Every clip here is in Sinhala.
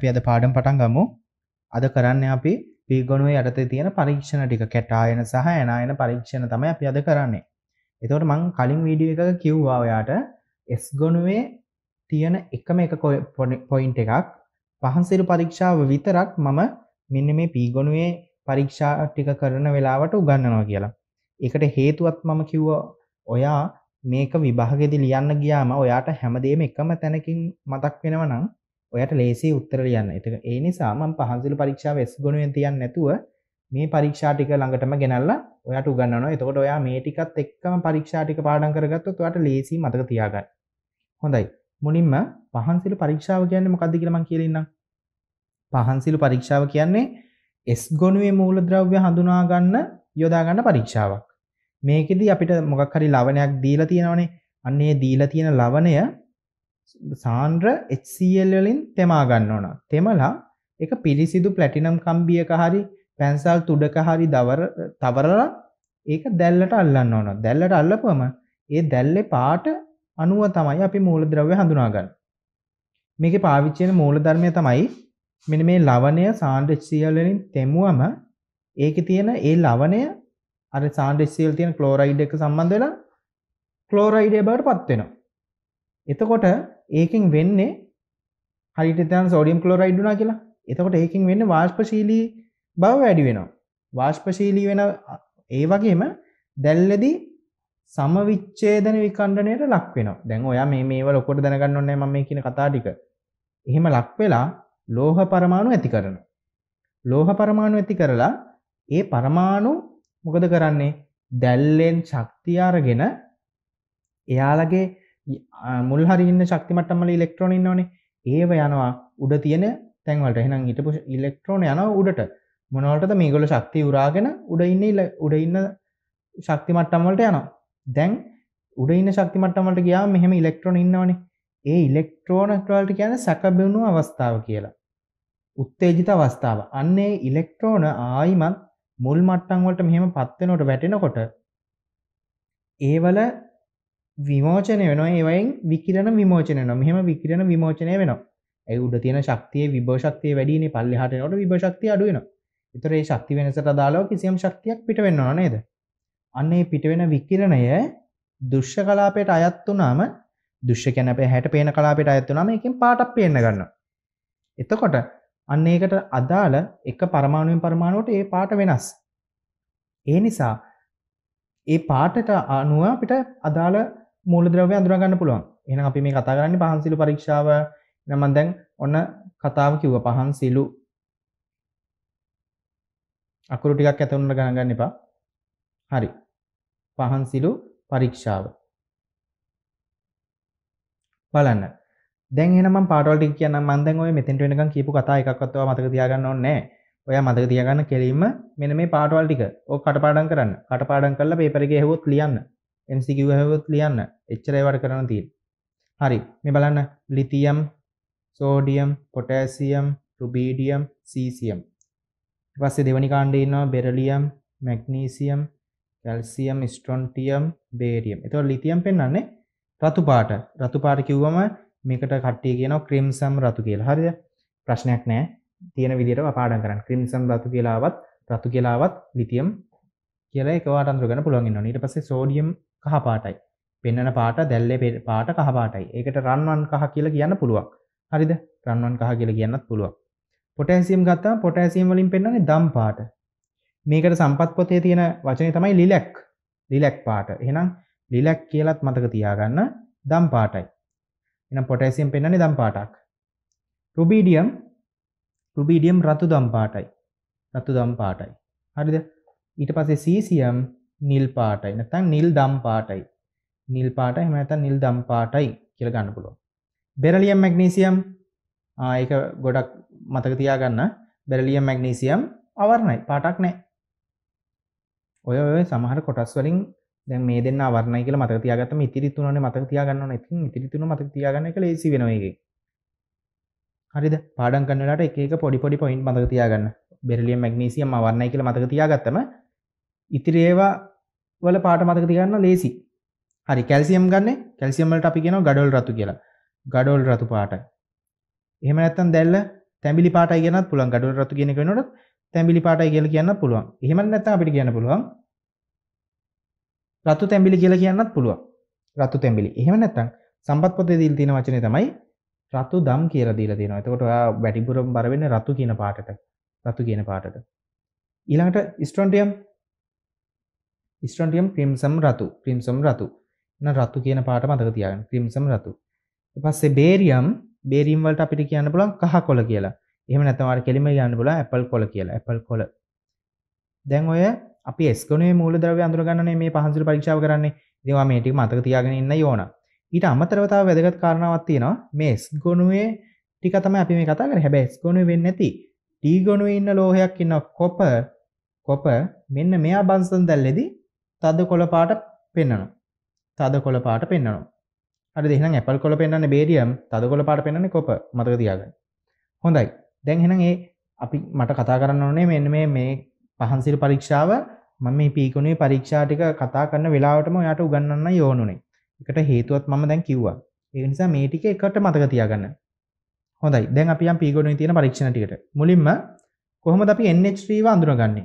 අපි අද පාඩම් පටන් ගමු. අද කරන්න අපි පීගොනුව යටතේ තියෙන පරීක්ෂණ ටික කැටායන සහ ඇනායන පරීක්ෂණ තමයි අපි අද කරන්නේ. එතකොට මං කලින් වීඩියෝ එකක කිව්වා ඔයාට S ගොනුවේ තියෙන එකම එක පොයින්ට් එකක් පහන් සිරු පරීක්ෂාව විතරක් මම මෙන්න මේ P ගොනුවේ පරීක්ෂා ටික කරන වෙලාවට උගන්වනවා කියලා. ඒකට හේතුවත් මම කිව්වා ඔයා මේක විභාගෙදි ලියන්න ගියාම ඔයාට හැමදේම එකම තැනකින් මතක් වෙනවා නම් ඔයට ලේසි උත්තර ලියන්න එතක ඒ නිසා මම පහන්සිල් පරීක්ෂාව S ගුණයෙන් තියන්නේ නැතුව මේ පරීක්ෂා ටික ළඟටම ගෙනල්ලා ඔයාට උගන්වනවා. එතකොට ඔයා මේ ටිකත් එක්කම පරීක්ෂා ටික පාඩම් කරගත්තොත් ඔයාට ලේසි මතක තියාගන්න. හොඳයි. මුලින්ම පහන්සිල් පරීක්ෂාව කියන්නේ මොකක්ද කියලා මම කියලා ඉන්නම්. පහන්සිල් පරීක්ෂාව කියන්නේ S ගොනුවේ මූලද්‍රව්‍ය හඳුනා ගන්න යොදා ගන්න පරීක්ෂාවක්. මේකෙදි අපිට මොකක් හරි ලවණයක් දීලා තියෙනවනේ. අන්නේ දීලා තියෙන ලවණය සාන්ද්‍ර HCl වලින් තෙමා ගන්න ඕන. තෙමලා ඒක පිරිසිදු ප්ලැටිනම් කම්බියක හරි පැන්සල් තුඩක හරි දවර තවරලා ඒක දැල්ලට අල්ලන්න ඕන. දැල්ලට අල්ලපුවම ඒ දැල්ලේ පාට අණුව තමයි අපි මූලද්‍රව්‍ය හඳුනාගන්නේ. මේකේ පාවිච්චි වෙන මූලධර්මය තමයි මෙන්න මේ ලවණය සාන්ද්‍ර HCl වලින් තෙමුවම ඒකේ තියෙන ඒ ලවණය අර සාන්ද්‍ර HCl තියෙන ක්ලෝරයිඩ් එක සම්බන්ධ වෙලා ක්ලෝරයිඩය බවට පත් වෙනවා. එතකොට ඒකෙන් වෙන්නේ හරිට තන සෝඩියම් කලෝරයිඩ් වුණා කියලා එතකොට ඒකින් වෙන්න වාශ්පශීලී බව වැඩි වෙනවා වාශ්පශීලී වෙන ඒ වගේම දැල්ලෙදී සමවිච්ඡේදන විකණ්ඩණයට ලක් වෙනවා දැන් ඔයා මේ මේව ලොකොට දැනගන්න ඕනේ මම මේ කියන කතා ටික එහෙම ලක් වෙලා ලෝහ පරමාණු ඇති කරනවා ලෝහ පරමාණු ඇති කරලා ඒ පරමාණු මොකද කරන්නේ දැල්ලෙන් ශක්තිය අරගෙන එයාලගේ මුල් හරින්න ශක්තිමටමල ඉලෙක්ට්‍රෝන ඉන්නවනේ ඒව යනවා උඩ තියෙන තැන්වලට හෙනම් හිටපු ඉල්ලෙක්ට්‍රෝන යන උඩට මොනවලටද මේගොල ශක්ති උරාගෙන උඩ ඉන්න ඉල උඩ ඉන්න ශක්තිමට්ටම්වලට යනවා දැන් උඩ ඉන්න ශක්තිමට්ටමට ගියා මෙහෙම ඉලෙක්ට්‍රෝන ඉන්නවනේ ඒ ඉලෙක්ට්‍රෝනක්ටවලට කියන සැකබිුණු අවස්ථාව කියලා උත්තේජිත අවස්ථාව අන්නේ ඉලෙක්ට්‍රෝන ආයිමත් මුල් මට්ටන්වලට මෙහෙම පත්වෙනොට වැටෙනකොට ඒවල විමෝචනය වෙන ඒවයින් විකිරණ විමෝචනය නම් මෙහම විකිරණ විමෝචනය වෙනවා ඇ උඩ තියෙන ශක්තිය විභෝෂක්තිය වැඩින පල්ලිහට නොට විභෂක්ති අඩුවන විතරේ ශක්ති වෙනසට දාලාව කිසියම් ශක්තියක් පිට වෙන්නවා නේද අන්නේ පිටවෙන විකිරණය දුෂ්‍ය කලාපයට අයත්තුනාම දුෂ්‍ය කැනපේ හැට පේන කලාපෙට අයත්තුනාම එකින් පාටක් පේන්න ගන්න එතකොට අන්න ඒකට අදාළ එක පරමාණුවෙන් පරමාණුවට ඒ පාට වෙනස් ඒ නිසා ඒ පාටට අනුව අපිට අදාළ මූලද්‍රව්‍ය අඳුරගන්න පුළුවන් එන අපි මේ කතා කරන්න පහන්සිලු පරීක්ෂාව නමන් දැන් ඔන්න කතාව කිව්ව පහන් සිලු අකුරු ටිකක් ඇතවුන්න ගණගන්න එපා හරි පහන් සිලු පරීක්ෂාව බලන්න දැන් එනම පාටවලට කියන මන් දැන් ඔය මෙතෙන්ට වෙනකන් කියපු කතා එකක්වත්ව මතක තියාගන්න ඕනේ ඔයා මතක තියාගන්න කෙලින්ම මෙන්න මේ පාටවල් ටික ඔය කටපාඩම් කරන්න කටපාඩම් කරලා පේපර් එකේ ඇහුවොත් ලියන්න MCQ හැවොත් ලියන්න එච්චර ඒවට කරන්න තියෙන. හරි මේ බලන්න lithium sodium potassium rubidium caesium පස්සේ දෙවනි කාණ්ඩේ ඉන්නවා beryllium magnesium calcium strontium barium එතකොට ලිතියම් පෙන්වන්නේ රතු පාට රතු පාට කිව්වම මේකට කට්ටිය කියනවා ක්‍රිම්සම් රතු කියලා හරිද ප්‍රශ්නයක් නෑ තියෙන විදිහට පාඩම් කරන්න ක්‍රිම්සම් රතු කියලාවත් රතු කියලාවත් ලිතියම් කියලා එකවට අඳුරගන්න පුළුවන් ඉන්නවා ඊට පස්සේ සෝඩියම් කහ පාටයි. පෙන්වන පාට දැල්ලේ පාට කහ පාටයි. ඒකට රන්වන් කහ කියලා කියන්න පුළුවන්. හරිද? රන්වන් කහ කියලා කියන්නත් පුළුවන්. පොටෑසියම් ගත්තාම පොටෑසියම් වලින් පෙන්වන්නේ දම් පාට. මේකට සම්පත් පොතේ තියෙන වචනේ තමයි ලිලැක්. ලිලැක් පාට. එහෙනම් ලිලැක් කියලත් මතක තියාගන්න දම් පාටයි. එහෙනම් පොටෑසියම් පෙන්වන්නේ දම් පාටක්. රුබීඩියම් රුබීඩියම් රතු දම් පාටයි. රතු දම් පාටයි. හරිද? ඊට පස්සේ සීසියම් නිල් පාටයි නැත්නම් නිල් දම් පාටයි නිල් පාටයි එහෙම නැත්නම් නිල් දම් පාටයි කියලා ගන්න පුළුවන් බෙරලියම් මැග්නීසියම් ආ ඒක ගොඩක් මතක තියාගන්න බෙරලියම් මැග්නීසියම් අවර්ණයි පාටක් නැහැ ඔය ඔය සමහර කොටස් වලින් දැන් මේ දෙන්න අවර්ණයි කියලා මතක තියාගත්තම ඉතිරි තුනනේ මතක තියාගන්න ඕනේ ඉතින් ඉතිරි තුන මතක තියාගන්න එක ලේසි වෙනවා ඒකේ හරිද පාඩම් කරන වෙලාවට එක එක පොඩි පොඩි පොයින්ට් මතක තියාගන්න බෙරලියම් මැග්නීසියම් අවර්ණයි කියලා මතක තියාගත්තම ඉතිරි ඒවා වල පාට මතක තිගන්න ලේසි හරි කැල්සියම් ගන්න කැල්සියම්මලට අපි කියෙන ගඩොල් රතු කියලා ගඩොල් රතු පාටයි එහම ඇත්තන් දැල්ල තැබිලි පාට කියන පුළන් ගඩොල් රතු කියෙන කෙනට තැබිලි පාටයි කියල කියන්න පුළුවන් එහෙම නැත අපිට කියන්න පුළුවන් රතු තැබිලි කියල කියන්නත් පුළුවන් රතු තැබිලි එහෙම නැත්තන් සම්පත් පොතේ දීල් තියෙන වචන තමයි රතු දම් කියලා දීලා තියෙනවා. එතකොට ඔයා වැඩිපුරම බර වෙන්නේ රතු කියන පාටට. රතු කියන පාටට. ඊළඟට ස්ට්‍රොන්ටියම් ස්ටන්ටියම් ක්‍රීම්සම් රතු ක්‍රීම්සම් රතු න රතු කියන පාට මතක තියන් ක්‍රීම්සම් රතු පස්සේ බේරියම් බේරීම්වලට අපිට කියන්න පුලන් කහ කොල කියලා එහම නැතවාට කෙලිම යන්න පුල ඇපල් කොල කියලා ඇපල් කොල දැන් ඔය අපි ස්කනේ මුල දව අඳුරගන්න මේ පහන්සුර පරික්ෂාව කරන්නේ දෙවා මේටික මතක තියාගෙන ඉන්න යෝන ඊට අමතරවතාව වැදගත් කාරණාවත් තියෙනවා මේ ස් ගොනුවේ ටික තම අපි මේ කතා කර හැබැයි ස් ගොනු වෙන්න ඇති ටී ගොනුව ඉන්න ලෝහයක් ඉන්න කොප කොප මෙන්න මෙයා බන්සන් දැල්ලෙදී තද කොළ පාට පෙන්නවා. තද කොළ පාට පෙන්නවා. හරිද එහෙනම් ඇපල් කොළ පෙන්වන්නේ බේරියම් තද කොළ පාට පෙන්වන්නේ කොප මතක තියාගන්න. හොඳයි. දැන් එහෙනම් ඒ අපි මට කතා කරන්න ඕනේ මෙන්න මේ මේ පහන්සිල් පරීක්ෂාව මම මේ පීකුණේ පරීක්ෂා ටික කතා කරන වෙලාවටම ඔයාට උගන්වන්න යෝනුනේ. එකට හේතුවත් මම දැන් කිව්වා. ඒ නිසා මේ ටික එකට මතක තියාගන්න. හොඳයි දැන් අපි යම් පීගොඩුවේ තියෙන පරීක්ෂණ ටිකට මුලින්ම කොහොමද අපි NH3 ව අඳුනගන්නේ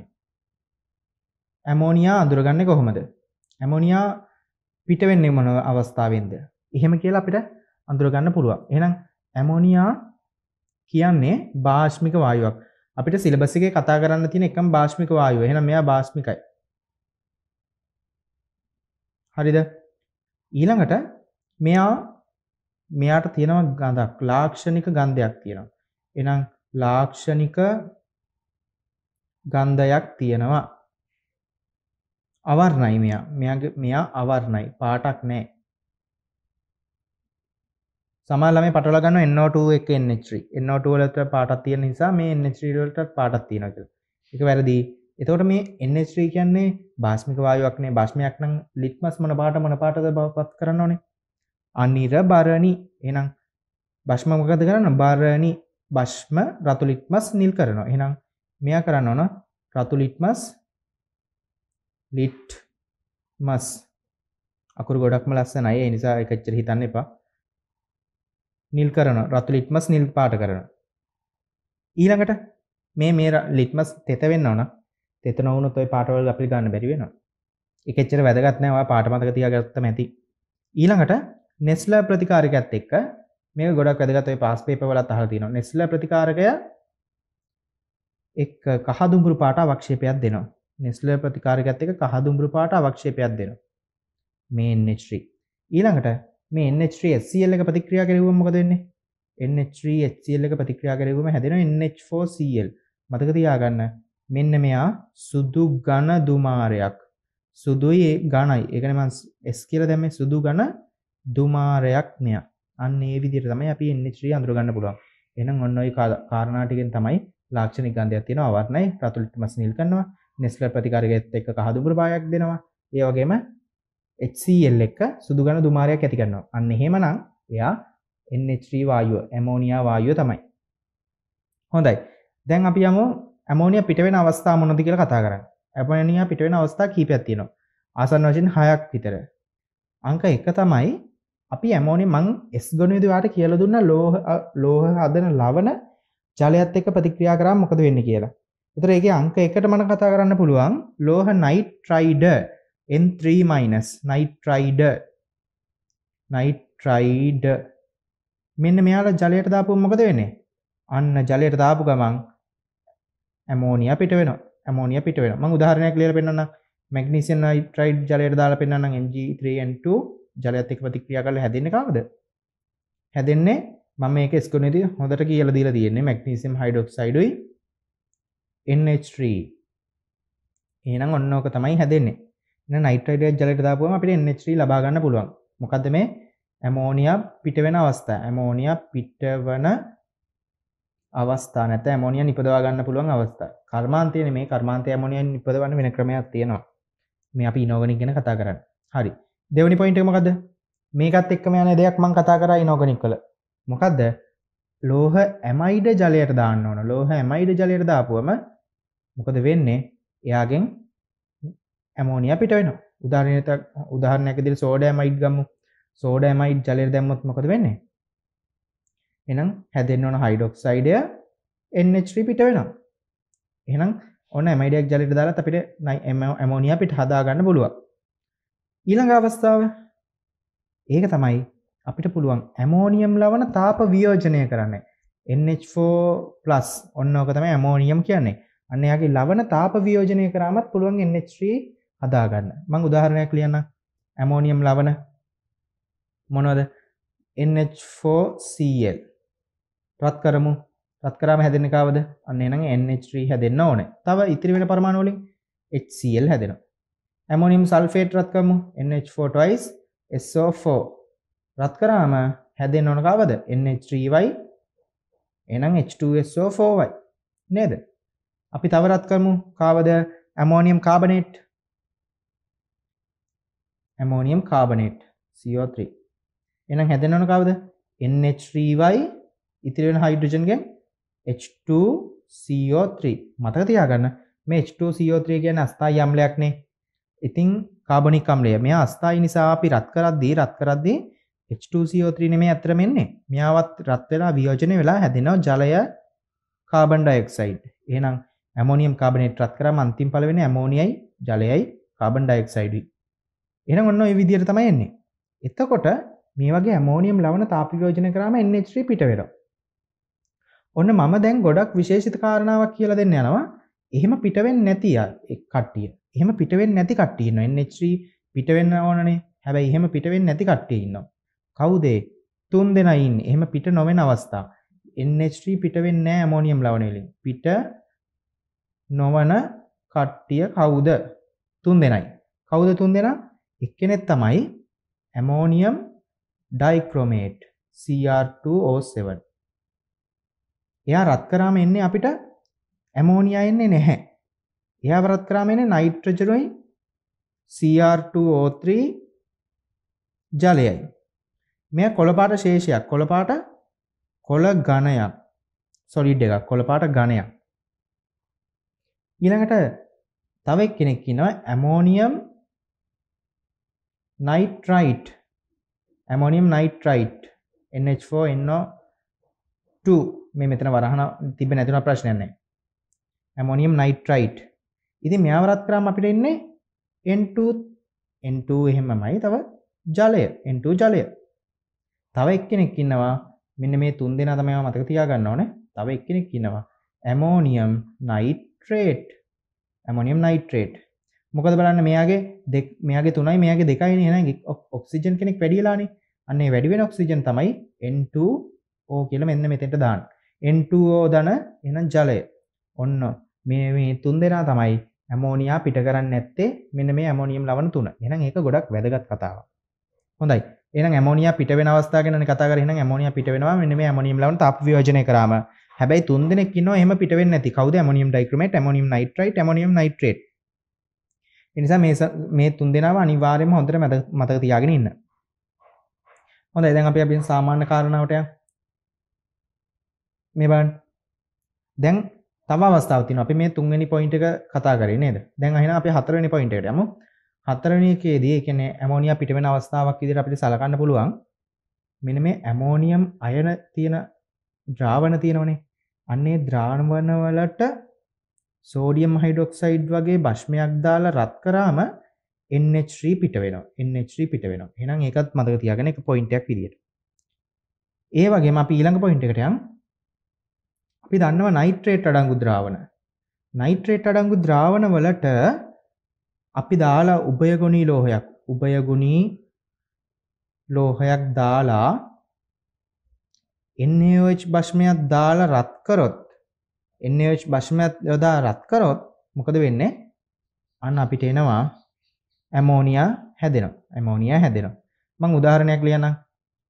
ඇමෝනියා අඳුරගන්න කොහොමද ඇමෝනියා පිටවෙන්නේ මොන අවස්ථාවෙන්ද එහෙම කියලා අපිට අඳුරගන්න පුළුවන් එහෙනම් ඇමෝනියා කියන්නේ භාෂ්මික වායුවක් අපිට සිලබස් එකේ කතා කරන්න තියෙන එකම භාෂ්මික වායුව එහෙනම් මෙයා භාෂ්මිකයි හරිද ඊළඟට මෙයා මෙයාට තියෙනව ගඳක් ලාක්ෂණික ගන්ධයක් තියෙනවා එනම් ලාක්ෂණික ගන්ධයක් තියෙනවා අවර්ණයි මෙයා මෙයාගේ මෙයා අවර්ණයි පාටක් නෑ සමහර ළමයි පටවලා ගන්නවා NO2 එක NH3 NO2 වලට පාටක් තියෙන නිසා මේ NH3 වලට පාටක් තියෙනවා කියලා. ඒක වැරදි. එතකොට මේ NH3 කියන්නේ භාෂ්මික වායුවක් නේ භාෂ්මයක් නම් ලිට්මස් මොන පාට මොන පාටද බවපත් කරන්න ඕනේ. අනිරබරණි එහෙනම් භාෂ්ම මොකද කරන්න? බරණි භාෂ්ම රතු ලිට්මස් නිල් කරනවා. එහෙනම් මෙයා කරන්න ඕන රතු ලිට්මස් ලිට් මස් අකුරු ගොඩක්ම ලස්සන අය නිසා එකච්චර හිතන්න එපා නිල් කරන රතු ලිට්මස් නිල් පාට කරන ඊළඟට මේ මේ ලිට්මස් තෙත වෙන්න ඕන තෙත නොවුණු තොයි පාටවල් අපි ගන්න බැරි වෙනවා එකච්චර වැදගත් නෑ ඔයා පාට මතක තියාගත්තම ඇති ඊළඟට නෙස්ලා ප්‍රතිකාරකයත් එක්ක මේ ගොඩක් වැදගත් ඔය පාස් පේපර් වලත් අහලා තියෙනවා නෙස්ලා ප්‍රතිකාරකය එක් කහ දුඹුරු පාට අවක්ෂේපයක් දෙනවා නෙස්ල ප්‍රතිකාරකත් එක කහදුම්රු පාට අවක්ෂේපයක් දෙන මේ එන්න්‍රී ඊළඟට මේ එන්න්‍රසිල් එක ප්‍රතික්‍රියා කරවුවම් මොක දෙන්නේ එන්න්‍රසිල් එක ප්‍රතික්‍රියා කරවීම හැදෙන එන්න්ෝසිල් මතක තියාගන්න මෙන්න මෙයා සුදු ගණ දුමාරයක් සුදුයි ගණයි එකනම එස් කියල දැම සුදු ගණ දුමාරයක් මෙය අන්න ඒ විදිර තමයි අපි එන්නත්‍රී අඳුරගන්න පුළුවන් එනම් ඔන්නඔයි කාරණාටිකෙන් තමයි ලාක්ෂණ ගන්ධයක් තියෙන අවත්නයි රතුලිට මස් නිල් කන්නවා නෙස්ල ප්‍රතිකාරගත් එක කහදුපුර පායක් දෙනවා ඒ වගේම HCl එක සුදු ඝන දුමාරයක් ඇති කරනවා. අන්න එහෙමනම් එයා NH3 වායුව, ඇමෝනියා වායුව තමයි. හොඳයි. දැන් අපි යමු ඇමෝනියා පිට වෙන අවස්ථා මොනවද කියලා කතා කරන්න. ඇමෝනියා පිට වෙන අවස්ථා කීපයක් තියෙනවා. ආසන්න වශයෙන් 6ක් විතර. අංක 1 තමයි අපි ඇමෝනේ මං S ගොනු විදිහට කියලා දුන්න ලෝහ ලෝහ හදන ලවණ ජලයත් එක්ක ප්‍රතික්‍රියා කරා මොකද වෙන්නේ කියලා. එතර ඒගේ අංක එකට මට කතා කරන්න පුළුවන් ලෝහ නයිට්‍රයිඩ N3- නයිට්‍රයිඩ නයිට්‍රයිඩ මෙන්න මෙයාට ජලයට දාපු මොකද වෙන්නේ අන්න ජලයට දාපු ගමන් ඇමෝනිය පිට වෙන ඇමෝනිය පිට වෙන මං උදාහරණයක් ලියලා පෙන්නන්න මැග්නීසියම් නයිට්‍රයිඩ් ජලයට දාලා පෙන්නන්න Mg3N2 ජලයත් එක්ක ප්‍රතික්‍රියා කරලා හැදෙන්නේ කාමද හැදෙන්නේ මම මේක ස්කෝනේදී හොඳට කියලා දීලා තියෙන්නේ මැග්නීසියම් හයිඩ්‍රොක්සයිඩුයි NH3 එහෙනම් ඔන්න ඕක තමයි හැදෙන්නේ. එහෙනම් නයිට්‍රේට් ජලයට දාපුවම අපිට NH3 ලබා ගන්න පුළුවන්. මොකද්ද මේ? ඇමෝනියා පිට වෙන අවස්ථා. ඇමෝනියා පිටවන අවස්ථා නැත ඇමෝනියා නිපදවා ගන්න පුළුවන් අවස්ථා. කර්මාන්තයනේ මේ කර්මාන්තය ඇමෝනියා නිපදවන්න වෙන ක්‍රමයක් තියෙනවා. මේ අපි ඉනෝගනික් ගැන කතා කරන්නේ. හරි. දෙවෙනි පොයින්ට් එක මොකද්ද? මේකත් එක්කම යන දෙයක් මම කතා කරා ඉනෝගනික් වල. මොකද්ද? ලෝහ ඇමයිඩ ජලයට දාන්න ඕන. ලෝහ ඇමයිඩ ජලයට දාපුවම මොකද වෙන්නේ එයාගෙන් ඇමෝනිය පිට වෙන උදාරනත උදාහරණයකදිල් සෝඩෑමයිට් ගම්මු සෝඩෑමයිට් ජලය දැම්මොත් මොකද වෙන්නේ එනම් හැදෙන් ඕන හයිඩොක්සයිඩය එන්්‍රී පිට වෙන එනම් ඔන්න මයිඩක් ජලිට දාලා අපිට නයි එම ඇමෝනිය පිට හදාගන්න පුළුව ඊළඟ අවස්ථාව ඒක තමයි අපිට පුළුවන් ඇමෝනියම් ලවන තාප වියෝජනය කරන්නේ NH4+ ඔන්න ඕක තමයි ඇමෝනියම් කියන්නේ අන්න එයාගේ ලවණ තාප වියෝජනය කරාමත් පුළුවන් NH3 හදා ගන්න. මම උදාහරණයක් ලියන්නම්. ඇමෝනියම් ලවණ මොනවද? NH4Cl. රත් කරමු. රත් කරාම හැදෙන්නේ කාවද? අන්න එනං NH3 හැදෙන්න ඕනේ. තව ඉතිරි වෙන පරමාණු වලින් HCl හැදෙනවා. ඇමෝනියම් සල්ෆේට් රත් කරමු. NH4 twice SO4. රත් කරාම හැදෙන්න ඕන කාවද? NH3Y එනං H2SO4Y නේද? අපි තවරත් කරමු කාවද ammonium carbonate ammonium carbonate CO3 එනම් හැදෙන්න ඕන කාවද NH3Y ඉතිරි වෙන හයිඩ්‍රජන් ගෙන් H2CO3 මතක තියාගන්න මේ H2CO3 කියන්නේ අස්ථායී අම්ලයක්නේ ඉතින් කාබනික් අම්ලය මෙයා අස්ථායි නිසා අපි රත් කරද්දී රත් කරද්දී H2CO3 නෙමේ ඇත්තටම එන්නේ. මෙයාවත් රත් වෙලා වියෝජනය වෙලා හැදෙනවා ජලය කාබන් ඩයොක්සයිඩ්. එහෙනම් ඇමෝනියම් කාබනේට් රත් කරාම අන්තිම පළ වෙන්නේ ඇමෝනියයි ජලයයි කාබන් ඩයොක්සයිඩ්යි. එහෙනම් ඔන්න ඔය විදිහට තමයි එන්නේ. එතකොට මේ වගේ ඇමෝනියම් ලවණ තාප වියෝජනය කරාම NH3 පිට වෙනවා. ඔන්න මම දැන් ගොඩක් විශේෂිත කාරණාවක් කියලා දෙන්න යනවා. එහෙම පිට වෙන්නේ නැති කට්ටිය. එහෙම පිට වෙන්නේ නැති කට්ටිය ඉන්නවා. NH3 පිට වෙන්න ඕනනේ. හැබැයි එහෙම පිට වෙන්නේ නැති කට්ටිය ඉන්නවා. කවුද ඒ? තුන් දෙනා ඉන්නේ. එහෙම පිට නොවන අවස්ථා. NH3 පිට වෙන්නේ නැහැ ඇමෝනියම් ලවණ වලින්. පිට නොවන කට්ටිය කවුද තුන් දෙනයි කවුද තුන් දෙනා එක්කෙනෙක් තමයි ඇමෝනියම් ඩයික්‍රොමේට් CR2O7 එයා රත් කරාම එන්නේ අපිට ඇමෝනියා එන්නේ නැහැ එයා රත් කරාම එන්නේ නයිට්‍රජනුයි CR2O3 ජලයයි මෙය කොළපාට ශේෂයක් කොළපාට කොළ ඝනයක් සොලිඩ් එකක් කොළපාට ඝනයක් ඊළඟට තව එක්කෙනෙක් කියනවා ammonium nitrite ammonium nitrite NH4NO2 මේ මෙතන වරහන තිබෙන්නේ නැතුන ප්‍රශ්නයක් නැහැ ඇමෝනියම් නයිට්‍රයිට් ඉතින් මෙයා වරත් කරාම අපිට එන්නේ N2 N2 එහෙමමයි තව ජලය N2 ජලය තව එක්කෙනෙක් ඉන්නවා මෙන්න මේ තුන් දෙනා තමයි මතක තියාගන්න ඕනේ තව එක්කෙනෙක් ඉන්නවා ඇමෝනියම් නයිට් නයිට්‍රේට් ඇමොනියම් නයිට්‍රේට් මොකද බලන්න මෙයාගේ දෙක් මෙයාගේ තුනයි මෙයාගේ දෙකයි න ඔක්සිජන් කෙනෙක් වැඩියලානේ අන්නේ වැඩිවෙන ඔක්සිජන් තමයි N2 ඕ කියල මෙන්න මෙතෙන්ට දාන්න N2ෝ දන එනම් ජලය ඔන්න මේ මේ තුන් දෙනා තමයි ඇමෝනියා පිට කරන්න ඇත්තේ මෙන්න මේ ඇමෝනියම් ලවන තුන එනම් ඒක ගොඩක් වැදගත් කතාව හොඳයි එනම් ඇමෝනියා පිට වෙන අවස්ථාව ගැන කතා කරගෙන ඇමෝනියා පිට වෙනවා මෙන්න මේ ඇමෝනියම් ලවන තාප වියෝජනය කරාම හැබැයි තුන් දෙනෙක් ඉන්නවා එහෙම පිට වෙන්නේ නැති. කවුද? Ammonium dichromate, ammonium nitrite, ammonium nitrate. ඒ නිසා මේ මේ තුන් දෙනාව අනිවාර්යයෙන්ම හොඳට මතක තියාගෙන ඉන්න. හොඳයි දැන් අපි අපි සාමාන්‍ය කාරණාවට යමු. මේ බලන්න. දැන් තව අවස්ථාවක් තියෙනවා. අපි මේ තුන්වෙනි පොයින්ට් එක කතා කරේ නේද? දැන් අහිනා අපි හතරවෙනි පොයින්ට් එකට යමු. හතරවෙනි එකේදී ඒ කියන්නේ ඇමෝනියා පිට වෙන අවස්ථාවක් විදිහට අපිට සලකන්න පුළුවන්. මෙන්න මේ ඇමෝනියම් අයන තියෙන ද්‍රාවණ තියෙනවනේ අන්නේ ද්‍රාණවනවලට සෝඩියම් හයිඩොක්සයිඩ් වගේ භෂ්මයක් දාලා රත් කරාම NH3 පිට වෙනවා NH3 පිට වෙනවා එහෙනම් ඒකත් මතක තියාගන්න එක පොයින්ට් එකක් විදියට ඒ වගේම අපි ඊළඟ පොයින්ට් එකට යමු අපි දන්නවා නයිට්‍රේට් අඩංගු ද්‍රාවණ නයිට්‍රේට් අඩංගු ද්‍රාවණ වලට අපි දාලා උභයගුණී ලෝහයක් උභයගුණී ලෝහයක් දාලා NaOH භෂ්මයක් දාලා රත් කරොත් NaOH භෂ්මයක් යොදා රත් කරොත් මොකද වෙන්නේ? අන්න අපිට එනවා ඇමෝනියා හැදෙනවා. ඇමෝනියා හැදෙනවා. මම උදාහරණයක් ලියන්නම්.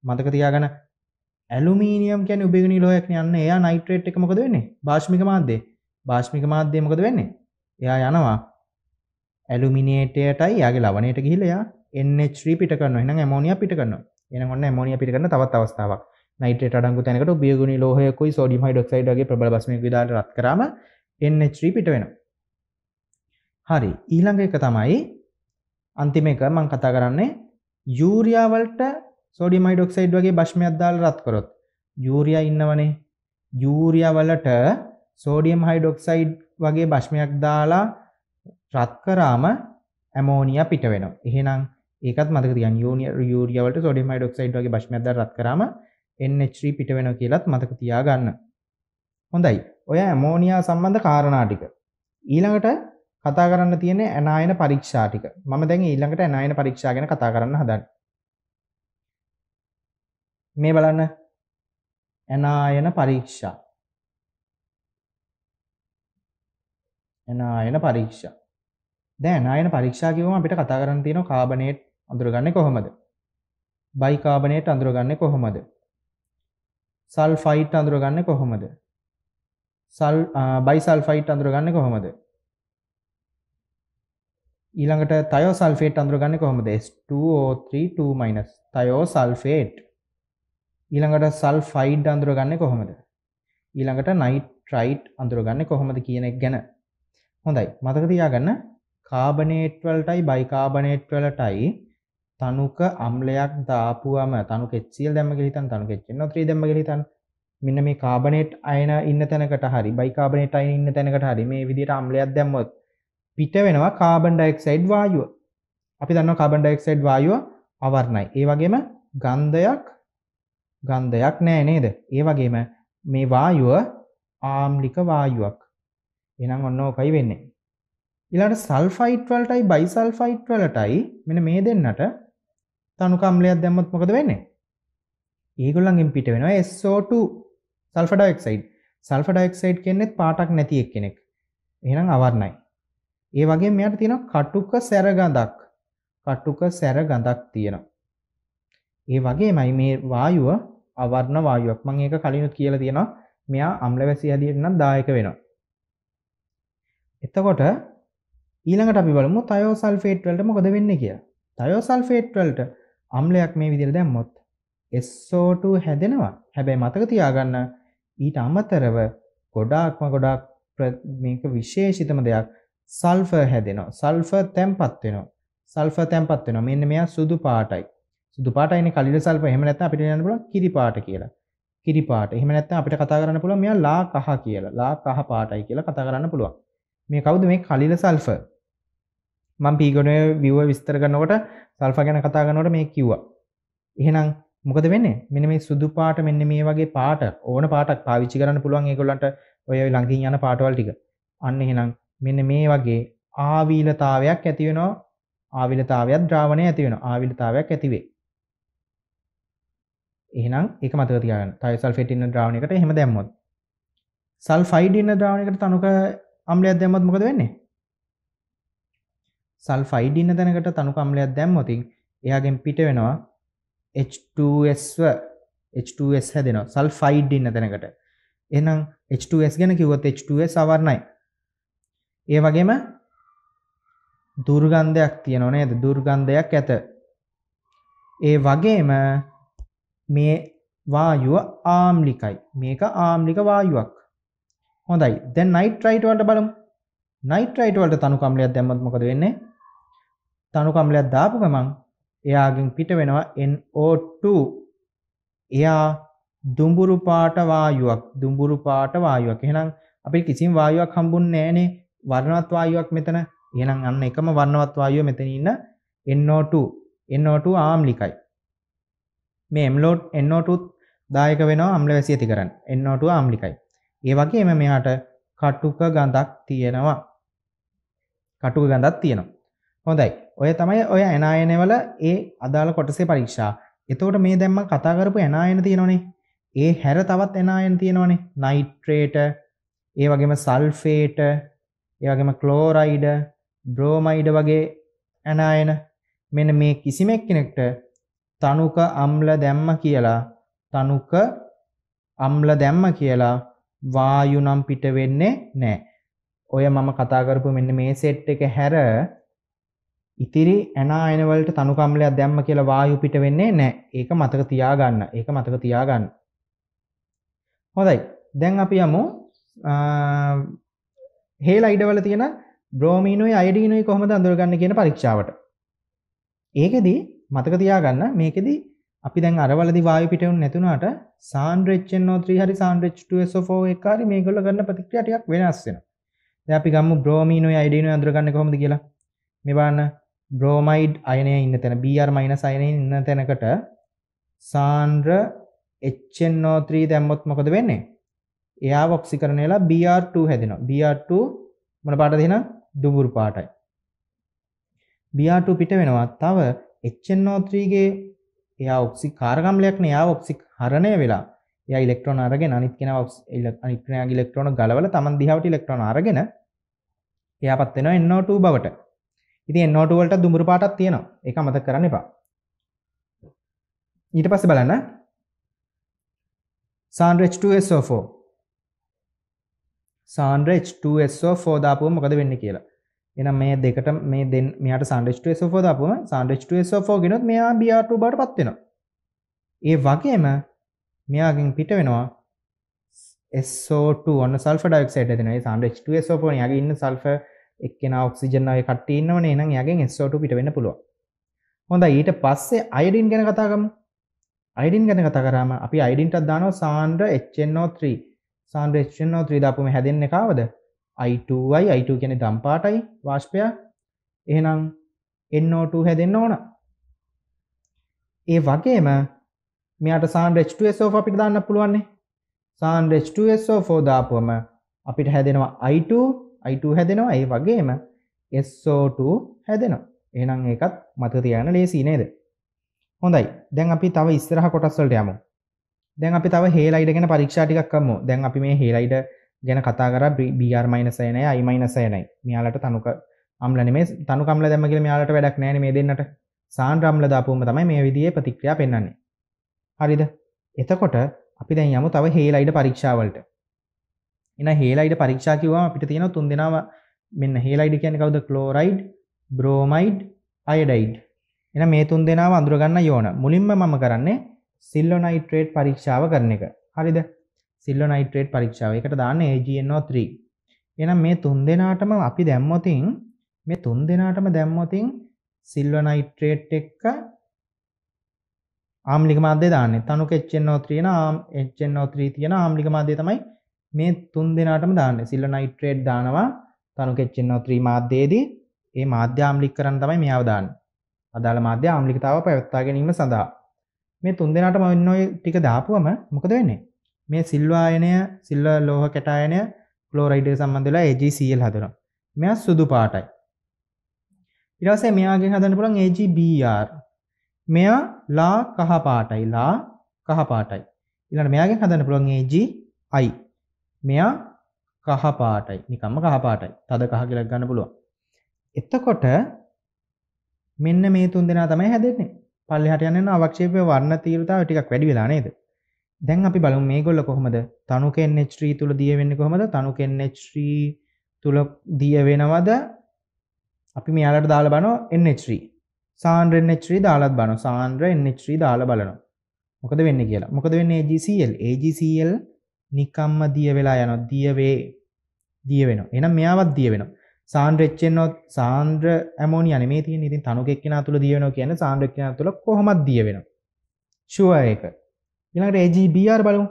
මතක තියාගන්න. ඇලුමීනියම් කියන්නේ උබේගනී ලෝහයක් නේ. අන්න එයා නයිට්‍රේට් එක මොකද වෙන්නේ? භාෂ්මික මාධ්‍යය. භාෂ්මික මාධ්‍යය මොකද වෙන්නේ? එයා යනවා ඇලුමිනේටයටයි යාගේ ලවණයට ගිහිල්ලා එයා NH3 පිට කරනවා. එහෙනම් ඇමෝනියා පිට කරනවා. එහෙනම් ඔන්න ඇමෝනියා පිට කරන තවත් අවස්ථාවක්. නයිට අඩගු තැනකට බියගුණ ලෝහයකුයි සෝඩිම් හයිඩොක්සයිඩගේ ප්‍රබල බස්ම විදාට රත් කරම එන්න්‍රී පිට වෙන හරි ඊළඟ එක තමයි අන්තිම එක මං කතා කරන්නේ යූරියාවලට සෝඩිමයිඩොක්සයිඩ් වගේ භෂ්මයක් දාල රත්කොරොත් යූරයා ඉන්නවනේ යූරියවලට සෝඩියම් හයිඩොක්සයිඩ් වගේ භෂ්මයක් දාලා රත්කරාම ඇමෝනිය පිට වෙන එහෙනම් ඒකත් මතක තියන් යෝනිය යූරියවලට සෝඩියම් හයිඩොක්සයිඩ් වගේ භෂ්මයක් දාලා රත්කරාම NH3 පිට වෙනවා කියලත් මතක තියාගන්න. හොඳයි. ඔය ඇමෝනියා සම්බන්ධ කාරණා ටික. ඊළඟට කතා කරන්න තියෙන ඇනායන පරීක්ෂා ටික. මම දැන් ඊළඟට ඇනායන පරීක්ෂා ගැන කතා කරන්න හදන්නේ. මේ බලන්න. ඇනායන පරීක්ෂා. ඇනායන පරීක්ෂා. දැන් ඇනායන පරීක්ෂා කිව්වම අපිට කතා කරන්න තියෙනවා කාබනේට් අඳුරගන්නේ කොහොමද? බයිකාබනේට් අඳුරගන්නේ කොහොමද? සල්ෆයිට් අඳුරගන්න කොහොමද? සල් බයිසල්ෆයිට් අඳුරගන්න කොහොමද? ඊළඟට තයෝ සල්ෆේට් අඳුරගන්න කොහොමද? S2O3 2- තයෝ sulphate. ඊළඟට සල්ෆයිඩ් අඳුරගන්න කොහොමද? ඊළඟට නයිට්‍රයිට් අඳුරගන්න කොහොමද කියන එක ගැන. හොඳයි. මතක තියාගන්න කාබනේට් වලටයි බයිකාබනේට් වලටයි තනුක අම්ලයක් දාපුුවම තනු කෙච්චිල් දැම ගිතන් තනු කෙච්චන ත්‍රී දෙම ගිතන් මෙන්න මේ කාබනෙට් අයන ඉන්න තැනකට හරි බයිකාබනෙට අයි ඉන්න තැනකට හරි මේ විදිට අම්ලයක් දැම්මොත් පිට වෙනවා කාබන්ඩයික්සයිඩ් වායුව අපි දන්න කාබන්ඩයික්සයිඩ් වායුව අවරණයි ඒ වගේම ගන්ධයක් ගන්ධයක් නෑ නේද ඒ වගේම මේ වායුව ආම්ලික වායුවක් එනම් ඔන්න ඕකයි වෙන්නේ ඉලාට සල්ෆයිට් වලටයි බයිසල්ෆයිට් වලටයි මෙන මේ දෙන්නට තනුකම්ලයක් දැම්මත් මොකද වෙන්නේ ඒගොල්ලන්ගෙන් පිට වෙනවා SO2 sulphur dioxide sulphur dioxide කියන්නේත් පාටක් නැති එක්කෙනෙක් එහෙනම් අවර්ණයි ඒ වගේ මෙයාට තියෙනවා කටුක සැර ගඳක් කටුක සැර ගඳක් තියෙනවා ඒ වගේමයි මේ වායුව අවර්ණ වායුවක් මම ඒක කලිනුත් කියලා තියෙනවා මෙයා අම්ලවැසි හැදියට නම් දායක වෙනවා එතකොට ඊළඟට අපි බලමු තයෝ සල්ෆේට් වලට මොකද වෙන්නේ කියලා. තයෝ සල්ෆේට් වලට අම්ලයක් මේ විදිර දැම්මොත් SO2 හැදෙනවා හැබැයි මතක තියාගන්න ඊට අමතරව ගොඩාක්ම ගොඩාක් මේක විශේෂිතම දෙයක් සල්ෆ හැදෙනවා සල්ෆ තැම්පත් වෙනවා සල්ෆ තැම්පත් වෙනවා මෙන්න මෙයා සුදු පාටයි සුදු පාටයිනේ කලිර සල්ෆ එහෙම නැත්නම් අපිට කියන්න පුළුවන් කිරි පාට කියලා කිරි පාට එහෙම නැත්නම් අපිට කතා කරන්න පුළුවන් මෙයා ලා කහ කියලා ලා කහ පාටයි කියලා කතා කරන්න පුළුවන් මේ කවුද මේ කලිර සල්ෆර් මං පීගොඩය විව විස්තර කරනකොට සල්ෆ ගැන කතාගනොට මේ කිව්වා එහෙනම් මොකද වෙන්න මෙන මේ සුදු පාට මෙන්න මේ වගේ පාට ඕන පාටක් පාවිච්චි කරන්න පුළුවන් ඒකොල්ලන්ට ඔය ලඟින් යන පාටවල් ටික අන්න එහෙනම් මෙන්න මේ වගේ ආවීලතාවයක් ඇතිවෙනවා ආවිලතාවයක් ද්‍රාවණය ඇතිවෙන ආවිලතාවයක් ඇතිවේ එහෙනම් එක මතක තියාගන්න තයිසල් ෆෙටින්න ද්‍රාවණයකට එහෙම දැම්මොත් සල් ෆයිඩින්න ද්‍රාවණයකට තනුක අම්ලයක් දැම්මත් මොකද වෙන්නේ සල්ෆයිඩ් ඉන්න තැනකට තනුකම්ලයක් දැම්මොතින් එයාගෙන් පිට වෙනවා H2Sව H2S හැදෙන සල් ෆයිඩ් ඉන්න තැනකට එනම් H2S ගැන කිව්වත් H2S අවරණයි ඒ වගේම දුර්ගන්ධයක් තියෙනව නේද දුර්ගන්ධයක් ඇත ඒ වගේම මේ වායුව ආම්ලිකයි මේක ආම්ලික වායුවක් හොඳයි දැන් නයිට් රයිට් වලට බලමු නයිට් රයිට් වලට තනුකම්ලයක් දැම්මත් මොකද වෙන්නේ තනුකම්ලයක් දාපු ගමන් එයාගෙන් පිට වෙනවා NO2 එයා දුඹුරු පාට වායුවක් දුඹුරු පාට වායුවක් එහෙනම් අපිට කිසිම වායුවක් හම්බුන්නේ නැහනේ වර්ණවත් වායුවක් මෙතන එහෙනම් අන්න එකම වර්ණවත් වායුව මෙතන ඉන්න NO2 NO2 ආම්ලිකයි මේ එම්ලෝඩ් NO2 දායක වෙනවා අම්ල වැසි ඇති කරන්න NO2 ආම්ලිකයි ඒ වගේම මෙහාට කටුක ගඳක් තියෙනවා කටුක ගඳක් තියෙනවා හොඳයි ඔය තමයි ඔය ඇනායනවල ඒ අදාළ කොටසේ පරීක්ෂා එතවට මේ දැම්ම කතාකරපු එනායන තියෙනනේ ඒ හැර තවත් එනායන තියෙනවනේ නයිට්‍රේට ඒ වගේම සල්ෆේට ඒ වගේම කලෝරයිඩ බ්‍රෝමයිඩ වගේ ඇනායන මෙන මේ කිසිමෙක් කෙනෙක්ට තනුක අම්ල දැම්ම කියලා තනුක අම්ල දැම්ම කියලා වායුනම් පිට වෙන්නේ නෑ ඔය මම කතාකරපු මෙන්න මේ සෙට් එක හැර ඉතිරි ඇනායනවලට තනුකම්ලයක් දැම්ම කියලා වායු පිට වෙන්නේ නැහැ. ඒක මතක තියාගන්න. ඒක මතක තියාගන්න. හොඳයි. දැන් අපි යමු හේලා ඉඩවල තියෙන බ්‍රෝමීනෝයි අයඩීනෝයි කොහොමද අඳුරගන්නේ කියන පරීක්ෂාවට. ඒකෙදි මතක තියාගන්න මේකෙදි අපි දැන් අරවලදි වායු පිට වුණ නැතුණාට SANRECH NO3 හරි SANRECH 2SO4 එක හරි මේගොල්ලෝ කරන ප්‍රතික්‍රියා ටිකක් වෙනස් වෙනවා. දැන් අපි ගමු බ්‍රෝමීනෝයි අයඩීනෝයි අඳුරගන්නේ කොහොමද කියලා. මේ බලන්න බ්‍රෝමයිඩ් අයනය ඉන්න තැන බR මයිනස් අයනය ඉන්න තැනකට සාන්ද්‍ර එච්චෙන්නෝ3 දැම්මොත් මොකද වෙන්නේ එයා ඔක්සි කරනලා BR2 හැදෙනවා BR2 මොන පාට දෙන දුබුරු පාටයි BR2 පිට වෙනවා තව එච්චෙන්නෝ3ගේ එයා ඔක්සි කාරගම්ලයක්න එයා ඔක්සි හරණය වෙලා ය ඉලෙක්ට්‍රෝන අරගෙන අනිත් කෙන අනික්නයාගේ ඉලෙක්ට්‍රෝන ගලවල තමන් දිහාවට ඉලෙක්ට්‍රෝන අරගෙන එයා පත්වෙනවා එන්නෝ2 බවට ඉති එන්නෝටුවලට දුමුරු පාටත් තියෙනවා එක මත කරන්න එපා ඊට පස්ස බලන්න සාන්රච්2SO4 සාන්රච්2SO4 දාපුුව මොකද වෙන්න කියලා එනම් මේ දෙකට මේ දෙන් මෙයාට සාන්රච්2SO4 දාපුම සාන්රච්2SO4 ගෙනොත් මෙයා බියාටු බට පත්වෙනවා ඒ වගේම මෙයාගෙන් පිට වෙනවා SO2 ඔන්න සල්ෆ ඩයික්සයිඩ් දෙනවා සාන්රච්2SO4 යාගේ ඉන්න සල්ෆර් එක්කෙන ඔක්සිජනාව කට ඉන්නවන එනම් යගෙන් ස්ෝට පිට වෙන්න පුළුව හොඳ ඊට පස්සේ අයිඩින් ගැන කතාගම අයිඩින් ගැන කතා කරම අපි අයිඩින්ටත් දානෝ සාන්ඩ එච්චෙන්න්නෝ3 සාන්ඩ එච්චෙන්න්නෝ ත්‍රීදාපුම හැදෙන්න කාවද අයිටයි අයිට කෙනෙ දම්පාටයි වාශ්පය එහෙනම් එන්නෝට හැදෙන්න්න ඕන ඒ වගේම මෙයාට සාන් රෙච්2ෝ අපිට දාන්න පුළුවන්නේ සාන් රෙච්2ෝ දාපුවම අපිට හැදෙනවා I2 I2 හැදෙනවා ඒ වගේම SO2 හැදෙනවා. එහෙනම් ඒකත් මතක තියාගන්න ලේසි නේද? හොඳයි. දැන් අපි තව ඉස්සරහ කොටස් වලට යමු. දැන් අපි තව හේලයිඩ ගැන පරීක්ෂා ටිකක් කරමු. දැන් අපි මේ හේලයිඩ ගැන කතා කරා BR- අයනයි I- අයනයි. මෙයාලට තනුක අම්ල නෙමේ තනු කම්ල දැම්ම කියලා මෙයාලට වැඩක් නැහැ නේ මේ දෙන්නට. සාන්ද්‍ර අම්ල දාපුවම තමයි මේ විදිහේ ප්‍රතික්‍රියා පෙන්වන්නේ. හරිද? එතකොට අපි දැන් යමු තව හේලයිඩ පරීක්ෂාවලට. එන හේලයිඩ පරීක්ෂා කිව්වම අපිට තියෙනවා තුන් දෙනාම මෙන්න හේලයිඩ කියන්නේ කවුද ක්ලෝරයිඩ් බ්‍රෝමයිඩ් අයඩයිඩ් එන මේ තුන් දෙනාව අඳුරගන්න යෝන මුලින්ම මම කරන්නේ සිල්ලොනයිට්‍රේට් පරීක්ෂාව කරන එක හරිද සිල්ලොනයිට්‍රේට් පරීක්ෂාව එකට දාන්න AgNO3 එහෙනම් මේ තුන් දෙනාටම අපි දැම්මොතින් මේ තුන් දෙනාටම දැම්මොතින් සිල්වනයිට්‍රේට් එක්ක ආම්ලික මාධ්‍ය දාන්නේ තනුක HNO3 තියෙන HNO3 තියෙන ආම්ලික මාධ්‍ය තමයි මේ තුන් දෙනාටම දාන්න සිල්ල නයිට්‍රේට් දානවා තනු කෙච්චෙන්නවා ත්‍රී මාධ්‍යයේදී ඒ මාධ්‍යාම්ලික් කරන්න තමයි මෙයාව දාන්න අදාළ මාධ්‍ය ආම්ලිකතාව පැවත්තා ගැනීම සඳහා මේ තුන් දෙනාටම ඔන්න ඔය ටික දාපුවම මොකද වෙන්නේ මේ සිල්වායනය සිල්ල ලෝහ කැටායනය ක්ලෝරයිඩ් සම්බන්ධ වෙලා AgCl හදනවා මෙයා සුදු පාටයි ඊට පස්සේ මෙයාගෙන් හදන්න පුළුවන් AgBr e මෙයා ලා කහ පාටයි ලා කහ පාටයි ඊළඟට මෙයාගෙන් හදන්න පුළුවන් AgI මෙයා කහ පාටයි. නිකම්ම කහ පාටයි. තද කහ කියලා ගන්න පුළුවන්. එතකොට මෙන්න මේ තුන් දෙනා තමයි හැදෙන්නේ. පල්ලෙහාට යන අවක්ෂේපයේ වර්ණ තීව්‍රතාවය ටිකක් වැඩි වෙලා නේද? දැන් අපි බලමු මේගොල්ල කොහොමද තනුක NH3 තුල දිය වෙන්නේ කොහොමද තනුක NH3 තුල දිය වෙනවද අපි මෙයාලට දාලා බලනවා NH3 සාන්ද්‍ර NH3 දාලාත් බලනවා සාන්ද්‍ර NH3 දාලා බලනවා මොකද වෙන්නේ කියලා මොකද වෙන්නේ AgCl AgCl නිකම්ම දිය වෙලා යනවා දියවේ දිය වෙනවා එහෙනම් මෙයාවත් දිය වෙනවා සාන්ද්‍ර එච්චෙන්නොත් සාන්ද්‍ර ඇමෝනියා නෙමේ තියෙන්නේ ඉතින් තනුක එක්කිනා තුල දිය වෙනවා කියන්නේ සාන්ද්‍ර එක්කිනා තුල කොහොමද දිය වෙනවා ෂුවර් ඒක ඊළඟට AgBr බලමු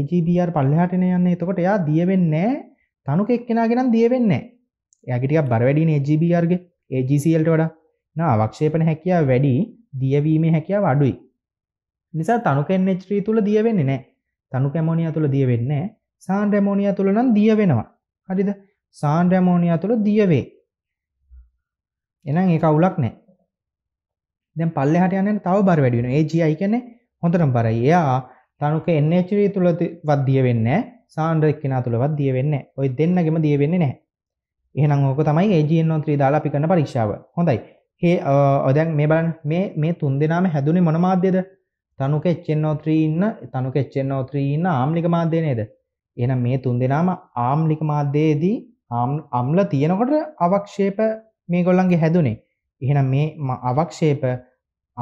AgBr පල්ලෙහාට නේ යන්නේ එතකොට එයා දිය වෙන්නේ නැහැ තනුක එක්කිනාගේ නම් දිය වෙන්නේ නැහැ එයාගේ ටිකක් බර වැඩිනේ AgBr ගේ AgCl ට වඩා නා අවක්ෂේපන හැකියාව වැඩි දියවීමේ හැකියාව අඩුයි නිසා තනුක NH3 තුල දිය වෙන්නේ නැහැ තනු කැමෝනියා තුළ දිය වෙන්න සාන් රැමෝනියා තුළ නම් දිය වෙනවා හරිද සාන් රැමෝනියා තුළ දියවේ එනම් ඒ අවුලක් නෑ දැන් පල්ලෙහාට යන්න තව බර වැඩි වෙනවා ඒ GI කියන්නේ හොඳටම බරයි එයා තනුක NH3 තුලවත් දිය වෙන්නේ නැහැ සාන්ඩර් එක්කෙනා තුලවත් දිය වෙන්නේ නැහැ ওই දෙන්නගෙම දිය වෙන්නේ නැහැ එහෙනම් ඕක තමයි AgNO3 දාලා අපි කරන පරීක්ෂාව හොඳයි හේ දැන් මේ බලන්න මේ මේ තුන් දෙනාම හැදුනේ මොන මාධ්‍යද තනුක එච්චෙන්නෝ3 ඉන්න තනුක එච්චෙන්නෝ3 ඉන්න ආම්ලික මාධ්‍යය නේද එහෙනම් මේ තුන් දෙනාම ආම්ලික මාධ්‍යයේදී අම්ල තියෙනකොට අවක්ෂේප මේගොල්ලන්ගේ හැදුනේ එහෙනම් මේ අවක්ෂේප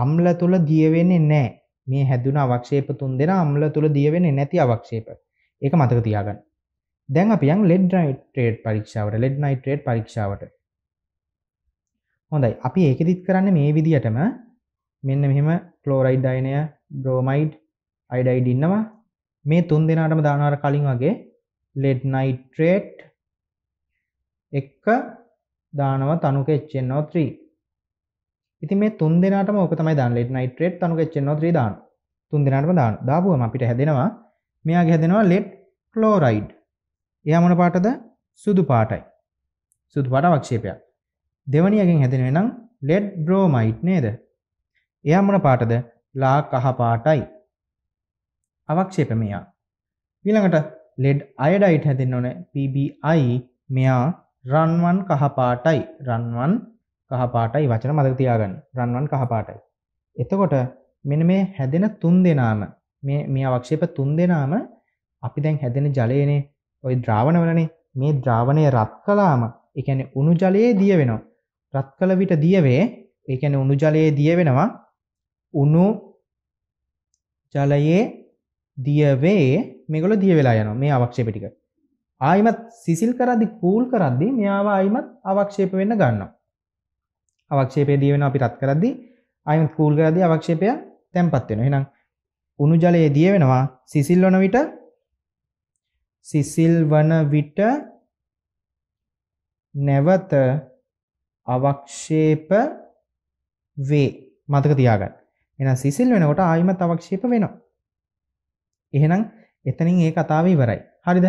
අම්ල තුල දිය වෙන්නේ නැහැ මේ හැදුන අවක්ෂේප තුන් දෙනා අම්ල තුල දිය වෙන්නේ නැති අවක්ෂේප ඒක මතක තියාගන්න දැන් අපි යන් ලෙඩ් නයිට්‍රේට් පරීක්ෂාවට ලෙඩ් නයිට්‍රේට් පරීක්ෂාවට හොඳයි අපි ඒකෙදිත් කරන්නේ මේ විදිහටම මෙන්න මෙහෙම ක්ලෝරයිඩ් අයනය බ්‍රෝමයිඩ් අයිඩයිඩ් ඉන්නවා මේ තුන් දෙනාටම දානවර කලින් වගේ ලෙඩ් නයිට්‍රේට් එක්ක දානව තනුක HNO3 ඉතින් මේ තුන් දෙනාටම ඕක තමයි දාන්නේ ලෙඩ් නයිට්‍රේට් තනුක HNO3 දාන තුන් දෙනාටම දාන දාපුවම අපිට හැදෙනවා මෙයාගේ හැදෙනවා ලෙඩ් ක්ලෝරයිඩ් එයා මොන පාටද සුදු පාටයි සුදු පාට වක්ෂේපයක් දෙවනියගෙන් හැදෙනවේ නම් ලෙඩ් බ්‍රෝමයිට් නේද එයා මොන පාටද ලා කහ පාටයි. අවක්ෂේප මෙයා. ඊළඟට ලෙඩ් අයඩයිට් හැදෙන්න ඕනේ PBI මෙයා රන්වන් කහ පාටයි. රන්වන් කහ පාටයි වචන මතක තියාගන්න. රන්වන් කහ පාටයි. එතකොට මෙන්න මේ හැදෙන තුන් දෙනාම මේ මේ අවක්ෂේප තුන් දෙනාම අපි දැන් හැදෙන ජලයනේ ওই ද්‍රාවණවලනේ මේ ද්‍රාවණය රත් කළාම ඒ කියන්නේ උණු ජලයේ දිය වෙනවා. රත් කළ විට දියවේ ඒ කියන්නේ උණු ජලයේ දිය වෙනවා. උණු ජලයේ දියවේ මෙගොල දිය වෙලා යන මේ අවක්ෂේප ටික ආයිමත් සිසිල් කරදි කූල් කරද්දි මෙයාව ආයිමත් අවක්ෂේප වෙන්න ගන්නවා අවක්ෂේපය දිය වෙන අපි රත් කරද්දි ආයිමත් කූල් කරද්දි අවක්ෂේපය තැම්පත් වෙනවා එහෙනම් උණු ජලයේ දිය වෙනවා සිසිල් වන විට සිසිල් වන විට නැවත අවක්ෂේප වේ මතක තියාගන්න එන සිසිල් වෙනකොට ආයිම තවක්ෂේප වෙනවා. එහෙනම් එතනින් ඒ කතාව ඉවරයි. හරිද?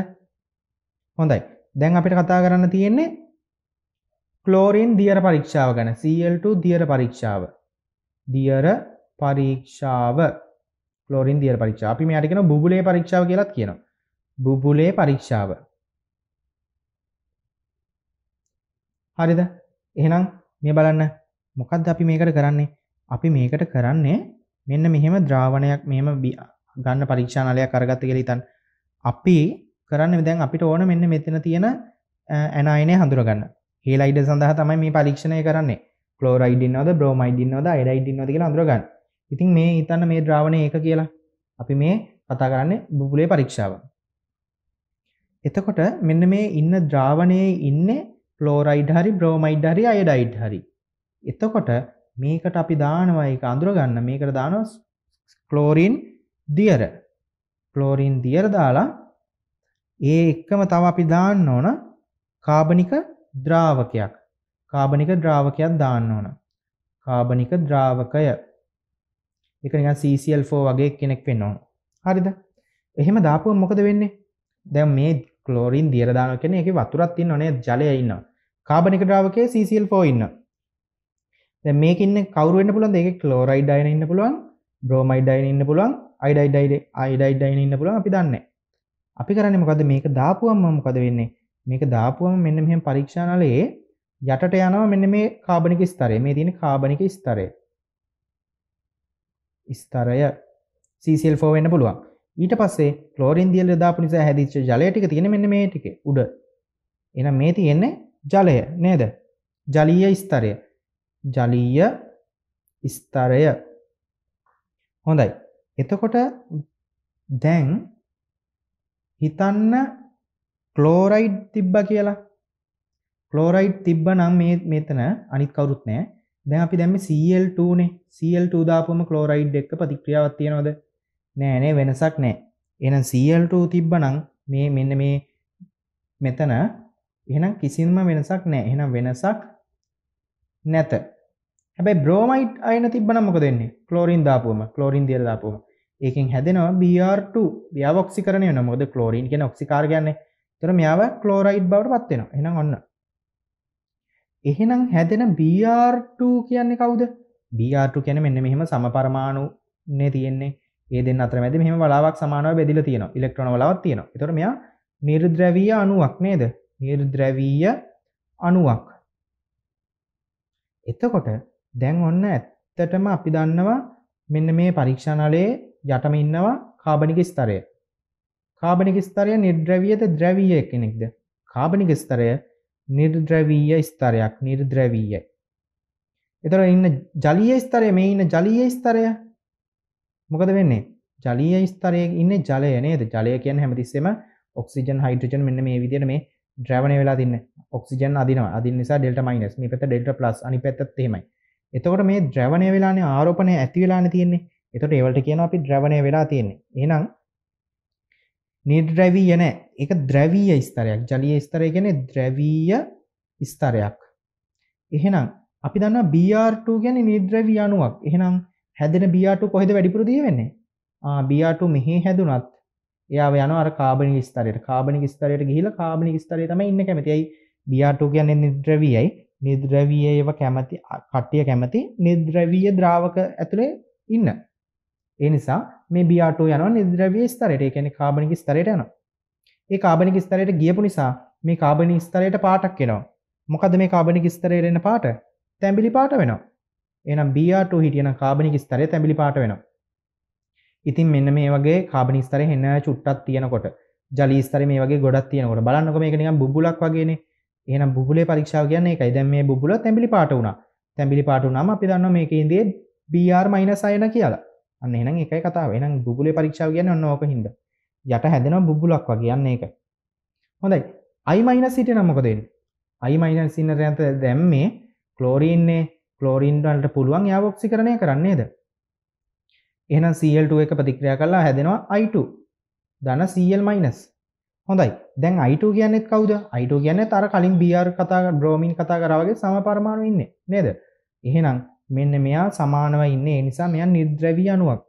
හොඳයි. දැන් අපිට කතා කරන්න තියෙන්නේ ක්ලෝරින් දියර පරීක්ෂාව ගැන. Cl2 දියර පරීක්ෂාව. දියර පරීක්ෂාව. ක්ලෝරින් දියර පරීක්ෂාව. අපි මෙයාට කියනවා බුබුලේ පරීක්ෂාව කියලාත් කියනවා. බුබුලේ පරීක්ෂාව. හරිද? එහෙනම් මේ බලන්න මොකද්ද අපි මේකට කරන්නේ? අපි මේකට කරන්නේ මෙන්න මෙහෙම ද්‍රාවණයක් මෙහෙම ගන්න පරීක්ෂානලයක් අරගත්ත කියලා හිතන්න. අපි කරන්නේ දැන් අපිට ඕන මෙන්න මෙතන තියෙන ඇනයිනය හඳුරගන්න. හේලයිඩ සඳහා තමයි මේ පරීක්ෂණය කරන්නේ. ක්ලෝරයිඩ් ඉන්නවද, බ්‍රෝමයිඩ් ඉන්නවද, අයරයිඩ් ඉන්නවද කියලා හඳුරගන්න. ඉතින් මේ හිතන්න මේ ද්‍රාවණය ඒක කියලා. අපි මේ කතා කරන්නේ බුබුලේ පරීක්ෂාව. එතකොට මෙන්න මේ ඉන්න ද්‍රාවණයේ ඉන්නේ ක්ලෝරයිඩ් හරි, බ්‍රෝමයිඩ් හරි, අයඩයිඩ් හරි. එතකොට මේකට අපි දානවා ඒක අඳුරගන්න මේකට දානවා ක්ලෝරින් දියර ක්ලෝරින් දියර දාලා ඒ එක්කම තව අපි දාන්න ඕන කාබනික ද්‍රාවකයක් කාබනික ද්‍රාවකයක් දාන්න ඕන කාබනික ද්‍රාවකය එක නිකන් CCl4 වගේ කෙනෙක් වෙන්න ඕන හරිද එහෙම දාපුවම මොකද වෙන්නේ දැන් මේ ක්ලෝරින් දියර දාන කෙනේ ඒකේ වතුරක් තියෙනව නේද ජලය ඉන්නවා කාබනික ද්‍රාවකයේ CCl4 ඉන්නවා දැන් මේකින් කවුරු වෙන්න පුළුවන්ද? ඒකේ ක්ලෝරයිඩ් අයන ඉන්න පුළුවන්, බ්‍රෝමයිඩ් අයන ඉන්න පුළුවන්, අයිඩයිඩ් අයන අයිඩයිඩ් අයන ඉන්න පුළුවන් අපි දන්නේ. අපි කරන්නේ මොකද්ද? මේක දාපුවම මොකද වෙන්නේ? මේක දාපුවම මෙන්න මෙහෙම පරීක්ෂානලයේ යටට යනවා මෙන්න මේ කාබනික ස්තරය. මේ තියෙන කාබනික ස්තරය. ස්තරය CCl4 වෙන්න පුළුවන්. ඊට පස්සේ ක්ලෝරින් දියල දාපු නිසා හැදිච්ච ජලය ටික තියෙන මෙන්න මේ ටිකේ උඩ. එහෙනම් මේ තියෙන්නේ ජලය නේද? ජලීය ස්තරය. ජලීය ස්තරය හොඳයි එතකොට දැන් හිතන්න ක්ලෝරයිඩ් තිබ්බ කියලා ක්ලෝරයිඩ් තිබ්බ නම් මේ මෙතන අනිත් කවුරුත් නෑ දැන් අපි දැම්මේ Cl2 නේ Cl2 දාපුවම ක්ලෝරයිඩ් එක්ක ප්‍රතික්‍රියාවක් තියනවද නෑ නේ වෙනසක් නෑ එහෙනම් Cl2 තිබ්බනම් මේ මෙන්න මේ මෙතන එහෙනම් කිසිම වෙනසක් නෑ එහෙනම් වෙනසක් නැත හැබයි බ්‍රෝමයිට් අයන තිබන මොක දෙන්නේ කලෝරින් දාපුම කලෝරින් දිය දාපුම ඒකින් හැදෙනවා බR2 ව්‍යවක්සි කරනය නොමුද කලෝරීන් කියෙන ඔක්සිකාර ගන්න තර මෙයාව කලෝරයිඩ් බවට පත්වෙන එනම් ඔන්න එහෙනම් හැදෙන BR2 කියන්නේ කවුද BR2 කැන මෙන්න මෙහෙම සමපරමාණු නේ තියෙන්නේ ඒද අතර මැද මෙම වලාවක් සමානාව බෙදිල තියෙන ඉලෙක්ට්‍රන වලවත් තියෙන එතර මෙයා නිර්ද්‍රවීය අනුවක් නේද නිර්ද්‍රවීය අනුවක් එතකොට දැන් ඔන්න ඇත්තටම අපි දන්නවා මෙන්න මේ පරීක්ෂණලයේ යටම ඉන්නවා කාබනික ස්තරය. කාබනික ස්තරය නිර්ද්‍රවීයද ද්‍රවීය කෙනෙක්ද? කාබනික ස්තරය නිර්ද්‍රවීය ස්තරයක් නිර්ද්‍රවීයයි. එතකොට ඉන්න ජලීය ස්තරය මේ ඉන්න ජලීය ස්තරය මොකද වෙන්නේ? ජලීය ස්තරයේ ඉන්නේ ජලය නේද? ජලය කියන්නේ හැමතිස්සෙම ඔක්සිජන් හයිඩ්‍රජන් මෙන්න මේ විදිහට මේ ද්‍රවණය වෙලා තින්නේ. ඔක්සිජන් අදිනවා. අදින්න නිසා ඩෙල්ටා මයිනස්. මේ පැත්ත ඩෙල්ටා ප්ලස් අනිත් පැත්තත් එහෙමයි. එතකොට මේ ද්‍රවණය වෙලානේ ආරෝපණය ඇති වෙලානේ තියෙන්නේ. එතකොට ඒවලට කියනවා අපි ද්‍රවණය වෙලා තියෙන්නේ. එහෙනම් නිර්ද්‍රවීය නෑ. ඒක ද්‍රවීය ස්තරයක්. ජලීය ස්තරය කියන්නේ ද්‍රවීය ස්තරයක්. එහෙනම් අපි දන්නවා Br2 කියන්නේ නිර්ද්‍රවීය අණුවක්. එහෙනම් හැදෙන Br2 කොහෙද වැඩිපුර දී වෙන්නේ? ආ Br2 මෙහි හැදුනත් එයාව යනවා අර කාබනික ස්තරයට. කාබනික ස්තරයට ගිහිල්ලා කාබනික ස්තරයේ තමයි ඉන්න කැමති. ඇයි Br2 කියන්නේ නිර්ද්‍රවීයයි. නිද්‍රවීය ඒව කැමති කට්ටිය කැමති නිද්‍රවීය ද්‍රාවක ඇතුළේ ඉන්න. ඒ නිසා මේ බියාටෝ යනවා නිද්‍රවීය ස්තරයට. ඒ කියන්නේ කාබනික ස්තරයට යනවා. ඒ කාබනික ස්තරයට ගියපු නිසා මේ කාබනික ස්තරයට පාටක් එනවා. මොකද මේ කාබනික ස්තරයට එන පාට තැඹිලි පාට වෙනවා. එහෙනම් බියාටෝ හිටියනම් කාබනික ස්තරය තැඹිලි පාට වෙනවා. ඉතින් මෙන්න මේ වගේ කාබනික ස්තරේ හෙන චුට්ටක් තියෙනකොට ජලී ස්තරේ මේ වගේ ගොඩක් තියෙනකොට බලන්නකො මේක නිකන් බුබුලක් වගේනේ. එනම් බුලේ පරික්ෂාව කියන්නේ එකයි දැන් මේ බුබුල තැඹිලි පාට වුණා. තැඹිලි පාට වුණාම අපි දන්නවා මේකේ ඉඳේ BR-6 කියලා. අන්න එහෙනම් එකයි කතාව. එහෙනම් බුබුලේ පරික්ෂාව කියන්නේ ඔන්න ඕක හින්දා. යට හැදෙනවා බුබුලක් වගේ යන්න ඒකයි. හොඳයි. i- හිටියනම් මොකද වෙන්නේ? i- ඉන්න තැනට දැන් මේ ක්ලෝරින්නේ ක්ලෝරින් වලට පුළුවන් යාව ඔක්සිකරණය කරන්නේ නේද? එහෙනම් Cl2 එක ප්‍රතික්‍රියා කරලා හැදෙනවා I2. ධන Cl- හොඳයි දැන් අයිට කියනෙත් කවද අයිට කියන තර කලින් බියර් කතා බ්‍රෝමින් කතා කරවගේ සම පරමාණු ඉන්න නේද එහෙනම් මෙන්න මෙයා සමානව ඉන්න නිසා මෙයන් නිද්‍රැවී අනුවක්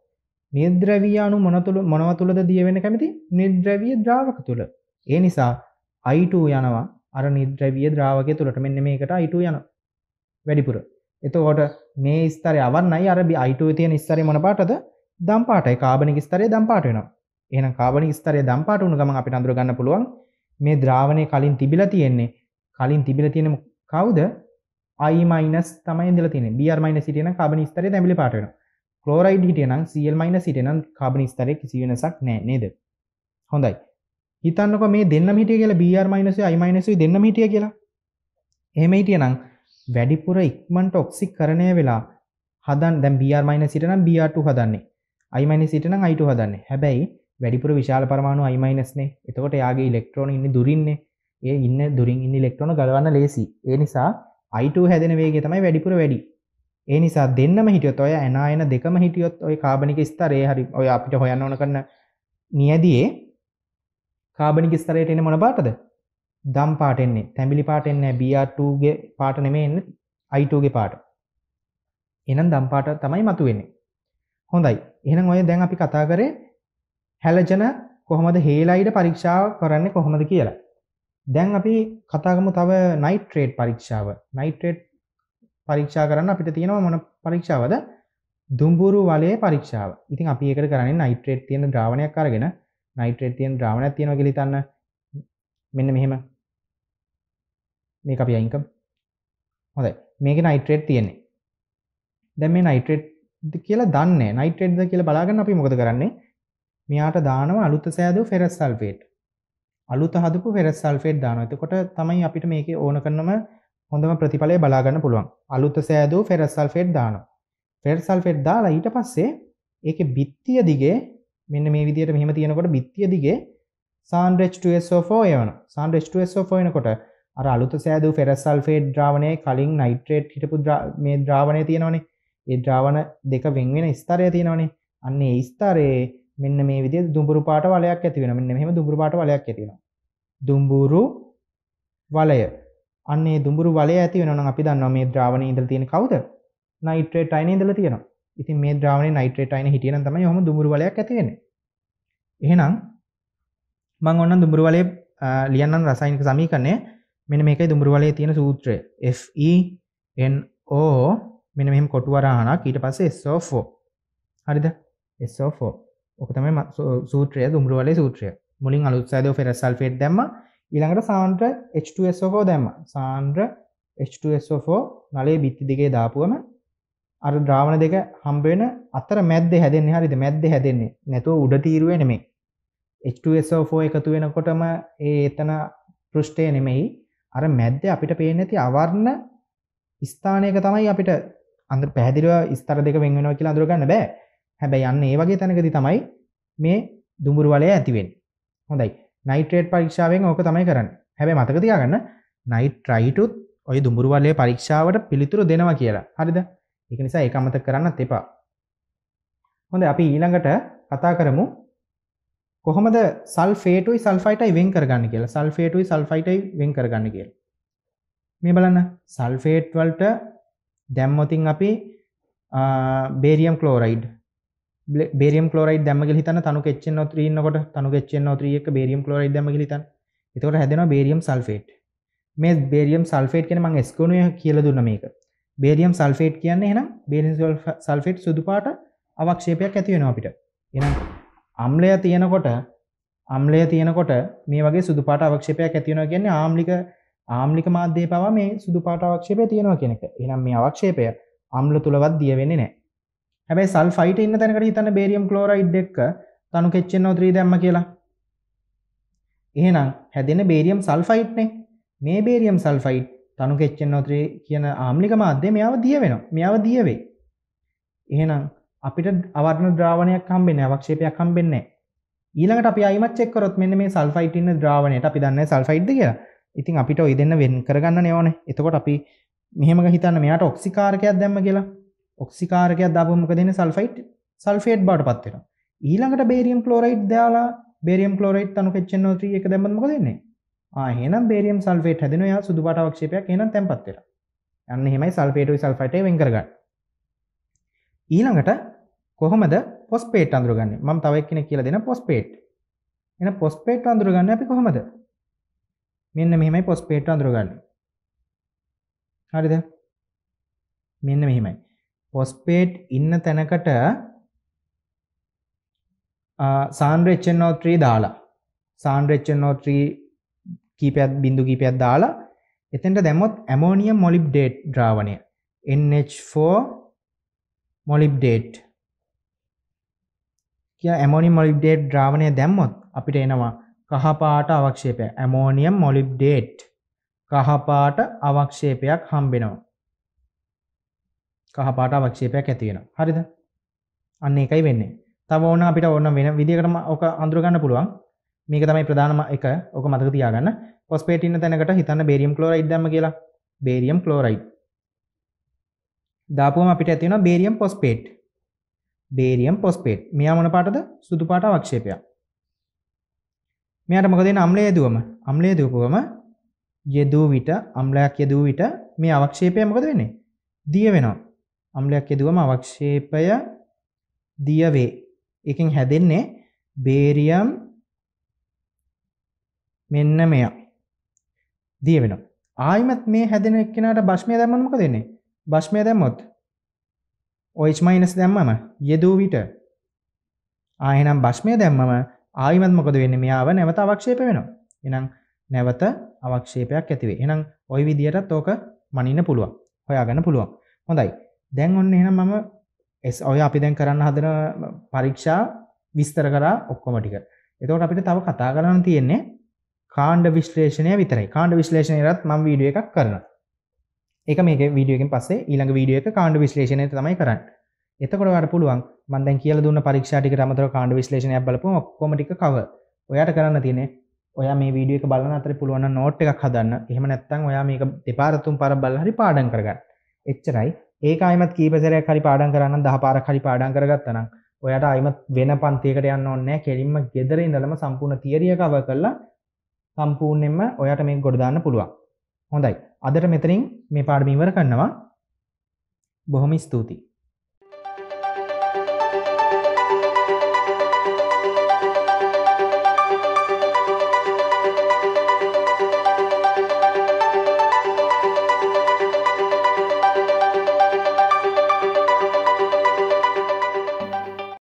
නිද්‍රැවියනු මොනතුළ මොනව තුළද දියවෙන කැමති නිද්‍රැවිය ද්‍රාවක තුළ ඒ නිසා අයිට යනවා අර නිද්‍රැවිය ද්‍රාවක තුළට මෙන්න මේකට අයිට යන වැඩිපුර එතකොට මේ ස්තරය අවන්නයි අරබි අයිටෝ තිය නිස්තරය මොන පාටද දම්පාටයි කාබනික ස්තරය දම්පාට වෙනවා එහෙනම් කාබනික ස්තරය දම්පාට වුණු ගමන් අපිට අඳුර ගන්න පුළුවන් මේ ද්‍රාවණය කලින් තිබිලා තියෙන්නේ කලින් තිබිලා තියෙන කවුද I- තමයි ඉඳලා තියෙන්නේ Br- හිටියනම් කාබනික ස්තරය දැඹිලි පාට වෙනවා ක්ලෝරයිඩ් හිටියනම් Cl- හිටියනම් කාබනික ස්තරයේ කිසි වෙනසක් නැහැ නේද හොඳයි හිතන්නකෝ මේ දෙන්නම හිටිය කියලා Br- I- දෙන්නම හිටිය කියලා එහෙම හිටියනම් වැඩිපුර ඉක්මනට ඔක්සිකරණය වෙලා හදන් දැන් Br- හිටනම් Br2 හදන්නේ I- හිටනම් I2 හදන්නේ හැබැයි වැඩිපුර විශාල පරමාණු අයිමයිනස්නේ එතකොට යාගේ ඉලෙක්ට්‍රෝන ඉන්න දුරින්නේ ඒ ඉන්න දුරින් ඉන්න ඉලෙක්ට්‍රෝන ගලවන්න ලේසි ඒ නිසා අයිට හැදෙන වේගේ තමයි වැඩිපුර වැඩි ඒ නිසා දෙන්නම හිටියොත් ඔය ඇනායන දෙකම හිටියොත් ඔය කාබනික ස්තරේ හරි ඔය අපිට හොයන්න ඕන කරන නියදියේ කාබනික ස්තරයට එන මොන පාටද දම් පාටෙන්නේ තැඹිලි පාටෙන්න බ2ගේ පාට නෙමේ එන්න අයිටගේ පාට එනම් දම්පාට තමයි මතුවෙන්නේ හොඳයි එහෙනම් ඔය දැන් අපි කතා කරේ හැලජන කොහොමද හේලයිඩ පරීක්ෂාව කරන්න කොහොමද කියලා. දැන් අපි කතාගමු තව නයිට්‍රේට් පරීක්ෂාව නයිට්‍රේට් පරීක්ෂා කරන්න අපිට තියෙනවා මොන පරීක්ෂාවද දුම්බුරු වලේ පරීක්ෂාව ඉතින් අපි ඒකට කරන්නේ නයිට්‍රේට් තියෙන ද්‍රාවණයක් අරගෙන නයිට්‍රේට් තියෙන ද්‍රාවණයක් තියෙනවා කියලා හිතන්න මෙන්න මෙහෙම මේක අපි අයින් කරමු හොඳයි මේක නයිට්‍රේට් තියෙන්නේ දැන් මේ නයිට්‍රේට් කියලා දන්නේ නයිට්‍රේට්ද කියලා බලාගන්න අපි මොකද කරන්නේ මෙයාට දානවා අලුත සෑදූ ෆෙරස් සල්ෆේට් අලුත හදපු ෆෙරස් සල්ෆේට් දානවා එතකොට තමයි අපිට මේකේ ඕන කරනම හොඳම ප්‍රතිඵලය බලා ගන්න පුළුවන් අලුත සෑදූ ෆෙරස් සල්ෆේට් දානවා ෆෙරස් සල්ෆේට් දාලා ඊට පස්සේ ඒකේ බිත්තිය දිගේ මෙන්න මේ විදිහට මෙහෙම තියෙනකොට බිත්තිය දිගේ සාන්රෙච්2SO4 එවන සාන්රෙච්2SO4 එනකොට අර අලුත සෑදූ ෆෙරස් සල්ෆේට් ද්‍රාවණය කලින් නයිට්‍රේට් හිටපු මේ ද්‍රාවණය තියෙනවනේ ඒ ද්‍රාවණ දෙක වෙන්වෙන ස්ථරය තියෙනවනේ අන්නේ ස්ථරයේ මෙන්න මේ විදි දුඹුරු පාට වලයක් ඇතිවෙන මෙන්න මෙහම දුඹුරු පාට වලයක් ඇතිෙන දුම්බුරු වලය අන්නේ දුඹුරු වල ඇති වෙන අපි දන්න මේ ද්‍රාවණ ඉදල තියෙන කවද නයිට්‍රේට අයින ඉදල තියෙන ඉති මේ ද්‍රාවණ නයිට්‍රේට අයින හිටියන තම හොම දුඹුරු වලයක් ඇතිවෙන එහෙනම් මං ඔන්න දුඹුරු වලේ ලියන්නන් රසයින්ක සමීකරණය මෙන මේක දුඹුරු වලේ තියෙන සූත්‍රය FENO මෙන මෙම කොටුවරහනක් ඊට පස්සේ SO4 හරිද SO4 ඕක තමයි සූත්‍රය දුම්රුවලේ සූත්‍රය මුලින් අලුත් සෑදෝ ෆෙරස්සල් ෆෙට් දැම්ම ඊළඟට සාන්ද්‍ර H2SO4 දැම්ම සාන්ද්‍ර H2SO4 නලේ බිත්ති දිගේ දාපුවම අර ද්‍රාවණ දෙක හම්බෙන අතර මැද්ද හැදෙන්නේ හරිද මැද්ද හැදෙන්නේ නැතුව උඩ තීරුවේ නෙමෙයි H2SO4 එකතු වෙනකොටම ඒ එතන පෘෂ්ඨය නෙමෙයි අර මැද්ද අපිට පේන්නේ නැති අවර්ණ ස්ථානයක තමයි අපිට අඳුර පැහැදිලිව ස්තර දෙක වෙන් වෙනවා කියලා අඳුර ගන්න බෑ හැබැයි යන්න ඒ වගේ තැනකදී තමයි මේ දුඹුරු වලය ඇති වෙන්නේ. හොඳයි. නයිට්‍රේට් පරීක්ෂාවෙන් ඕක තමයි කරන්නේ. හැබැයි මතක තියාගන්න නයිට්‍රයිටුත් ඔය දුඹුරු වලය පරීක්ෂාවට පිළිතුරු දෙනවා කියලා. හරිද? ඒක නිසා ඒක අමතක කරන්නත් එපා. හොඳයි අපි ඊළඟට කතා කරමු කොහොමද සල්ෆේටුයි සල්ෆයිටයි වෙන් කරගන්න කියලා. සල්ෆේටුයි සල්ෆයිටයි වෙන් කරගන්න කියලා. මේ බලන්න සල්ෆේට් වලට දැම්මොතින් අපි බේරියම් ක්ලෝරයිඩ් බේරියම් කලෝරයි දැම ගිතන තනු කෙච්චෙන් ත්‍රීනකොට තනු කෙච්චෙන් නොත්‍රියක බේරියම් කලෝරයි දැම ගිතන් එතකොට හැදෙන බේරියම් සල්ෆේට් මේ බේරියම් සල්ෆේට් කෙන මං ස්කනුය e කියල දුන්න මේක බේරියම් සල්ෆේට් කියන්න එනම් බේරිල් සල්ෆේට් සුදුපාට අවක්ෂේපයක් ඇතිවෙන අපිට එනම් අම්ලය තියෙනකොට අම්ලය තියෙනකොට මේ වගේ සුදුපාට අවක්ෂපයක් ඇතිවෙන කියන්නේ ආම්ලික ආම්ලික මාධ්‍යය පවා මේ සුදුපාට අවක්ෂපය තියෙනවා කෙනෙක එනම් මේ අවක්ෂේපය අම්ල තුළවත් දියවෙන්නේ නෑ හැබැයි සල්ෆයිට් ඉන්න තැනකට හිතන්න බේරියම් ක්ලෝරයිඩ් එක්ක තනු KHNO3 දැම්ම කියලා. එහෙනම් හැදෙන බේරියම් සල්ෆයිට්නේ. මේ බේරියම් සල්ෆයිට් තනු KHNO3 කියන ආම්ලික මාධ්‍ය මෙයාව දිය වෙනවා. මෙයාව දිය වෙයි. එහෙනම් අපිට අවර්ණ ද්‍රාවණයක් හම්බෙන්නේ නැහැ, අවක්ෂේපයක් හම්බෙන්නේ නැහැ. ඊළඟට අපි ආයිමත් චෙක් කරොත් මෙන්න මේ සල්ෆයිට් ඉන්න ද්‍රාවණයට අපි දන්නේ සල්ෆයිට්ද කියලා. ඉතින් අපිට ওই දෙන්න වෙන් කරගන්න ඕනේ. එතකොට අපි මෙහෙම හිතන්න මෙයාට ඔක්සිකාරකයක් දැම්ම කියලා. ඔක්සිකාරකයක් දාපුවම මොකද වෙන්නේ සල්ෆයිට් සල්ෆේට් බවට පත් වෙනවා ඊළඟට බේරියම් ක්ලෝරයිඩ් දාලා බේරියම් ක්ලෝරයිඩ් අණු HNO3 එක දැම්මම මොකද වෙන්නේ ආ එහෙනම් බේරියම් සල්ෆේට් හැදෙනවා එයා සුදු පාට අවක්ෂේපයක් එහෙනම් තැම්පත් වෙනවා අන්න එහෙමයි සල්ෆේටුයි සල්ෆයිටේ වෙන් කරගන්නේ ඊළඟට කොහොමද පොස්පේට් අඳුරගන්නේ මම තව එක්කෙනෙක් කියලා දෙන පොස්පේට් එන පොස්පේට් අඳුරගන්නේ අපි කොහොමද මෙන්න මෙහෙමයි පොස්පේට් අඳුරගන්නේ හරිද මෙන්න මෙහෙමයි ෆොස්පේට් ඉන්න තැනකට සාන්රෙච්චනෝ3 දාලා සාන්රෙච්චනෝ3 කීපයක් බිඳු කීපයක් දාලා එතෙන්ට දැම්මොත් ඇමෝනියම් මොලිබ්ඩේට් ද්‍රාවණය NH4 මොලිබ්ඩේට් කිය ඇමෝනියම් මොලිබ්ඩේට් ද්‍රාවණය දැම්මොත් අපිට එනවා කහපාට අවක්ෂේපය ඇමෝනියම් මොලිබ්ඩේට් කහපාට අවක්ෂේපයක් හම්බෙනවා කහපාට අවක්ෂේපයක් ඇතිවෙන හරිද අන්න එකයි වෙන්නේ තව ඕන අපිට ඕන්න වෙන විදිකටම ඕක අඳුරගන්න පුළුවන් මේක තමයි ප්‍රධානම එක ඕක මතක තියාගන්න කොස්පේට් ඉන්න තැනකට හිතන්න බේරියම් ක්ලෝරයිඩ් දැම්ම කියලා බේරියම් ක්ලෝරයිඩ් දාපුවම අපිට ඇති වෙනවා බේරියම් ෆොස්පේට් බේරියම් ෆොස්පේට් මෙයා මොන පාටද සුදු පාට අවක්ෂේපයක් මෙයාට මොකද වෙන්නේ අම්ලය යෙදුවම අම්ලය යෙදුවම යෙදුව විට අම්ලයක් යෙදුව විට මේ අවක්ෂේපය මොකද වෙන්නේ දිය වෙනවා අම්ලයක් යෙදුවම අවක්ෂේපය දියවේ. එකෙන් හැදෙන්නේ බේරියම් මෙන්න මෙයා. දිය වෙනවා. ආයිමත් මේ හැදෙන එක්කෙනාට භෂ්මය දැම්මම මොකද වෙන්නේ? භෂ්මය දැම්මොත් OH- දැම්මම යෙදූ විට ආයෙනම් භෂ්මය දැම්මම ආයිමත් මොකද වෙන්නේ? මෙයාව නැවත අවක්ෂේප වෙනවා. එහෙනම් නැවත අවක්ෂේපයක් ඇති වෙයි. එහෙනම් ওই විදියටත් ඕක මනින්න පුළුවන්. හොයාගන්න පුළුවන්. හොඳයි. දැන් ඔන්න එහෙනම් මම ඔය අපි දැන් කරන්න හදන පරීක්ෂා විස්තර කරා ඔක්කොම ටික. එතකොට අපිට තව කතා කරන්න තියෙන්නේ කාණ්ඩ විශ්ලේෂණය විතරයි. කාණ්ඩ විශ්ලේෂණයටත් මම වීඩියෝ එකක් කරනවා. ඒක මේකේ වීඩියෝ එකෙන් පස්සේ ඊළඟ වීඩියෝ එක කාණ්ඩ විශ්ලේෂණය තමයි කරන්නේ. එතකොට ඔයාට පුළුවන් මම දැන් කියලා දුන්න පරීක්ෂා ටිකට අමතරව කාණ්ඩ විශ්ලේෂණයක් බලපුවම ඔක්කොම ටික cover. ඔයාට කරන්න තියෙන්නේ ඔයා මේ වීඩියෝ එක බලන අතරේ පුළුවන් නම් නෝට් එකක් හදන්න. එහෙම නැත්නම් ඔයා මේක දෙපාර තුන් පාරක් බලලා හරි පාඩම් කරගන්න. එච්චරයි. ඒක අයිමත් කීපසරයක් හරි පාඩන් කරන්න දහ පාරක් හරි පාඩන් කරගත්තනම් ඔයට අයිමත් වෙන පන්තියකට යන්න ඕන්නෑ කෙලින්ම ගෙදර ඉඳලම සම්පූර්ණ තියරියකව කරලා සම්පූර්ණයෙන්ම ඔයට මේ ගොඩදාන්න පුළුවන් හොඳයි අදට මෙතරින් මේ පාඩමිවර කන්නවා බොහොම ස්තුතියි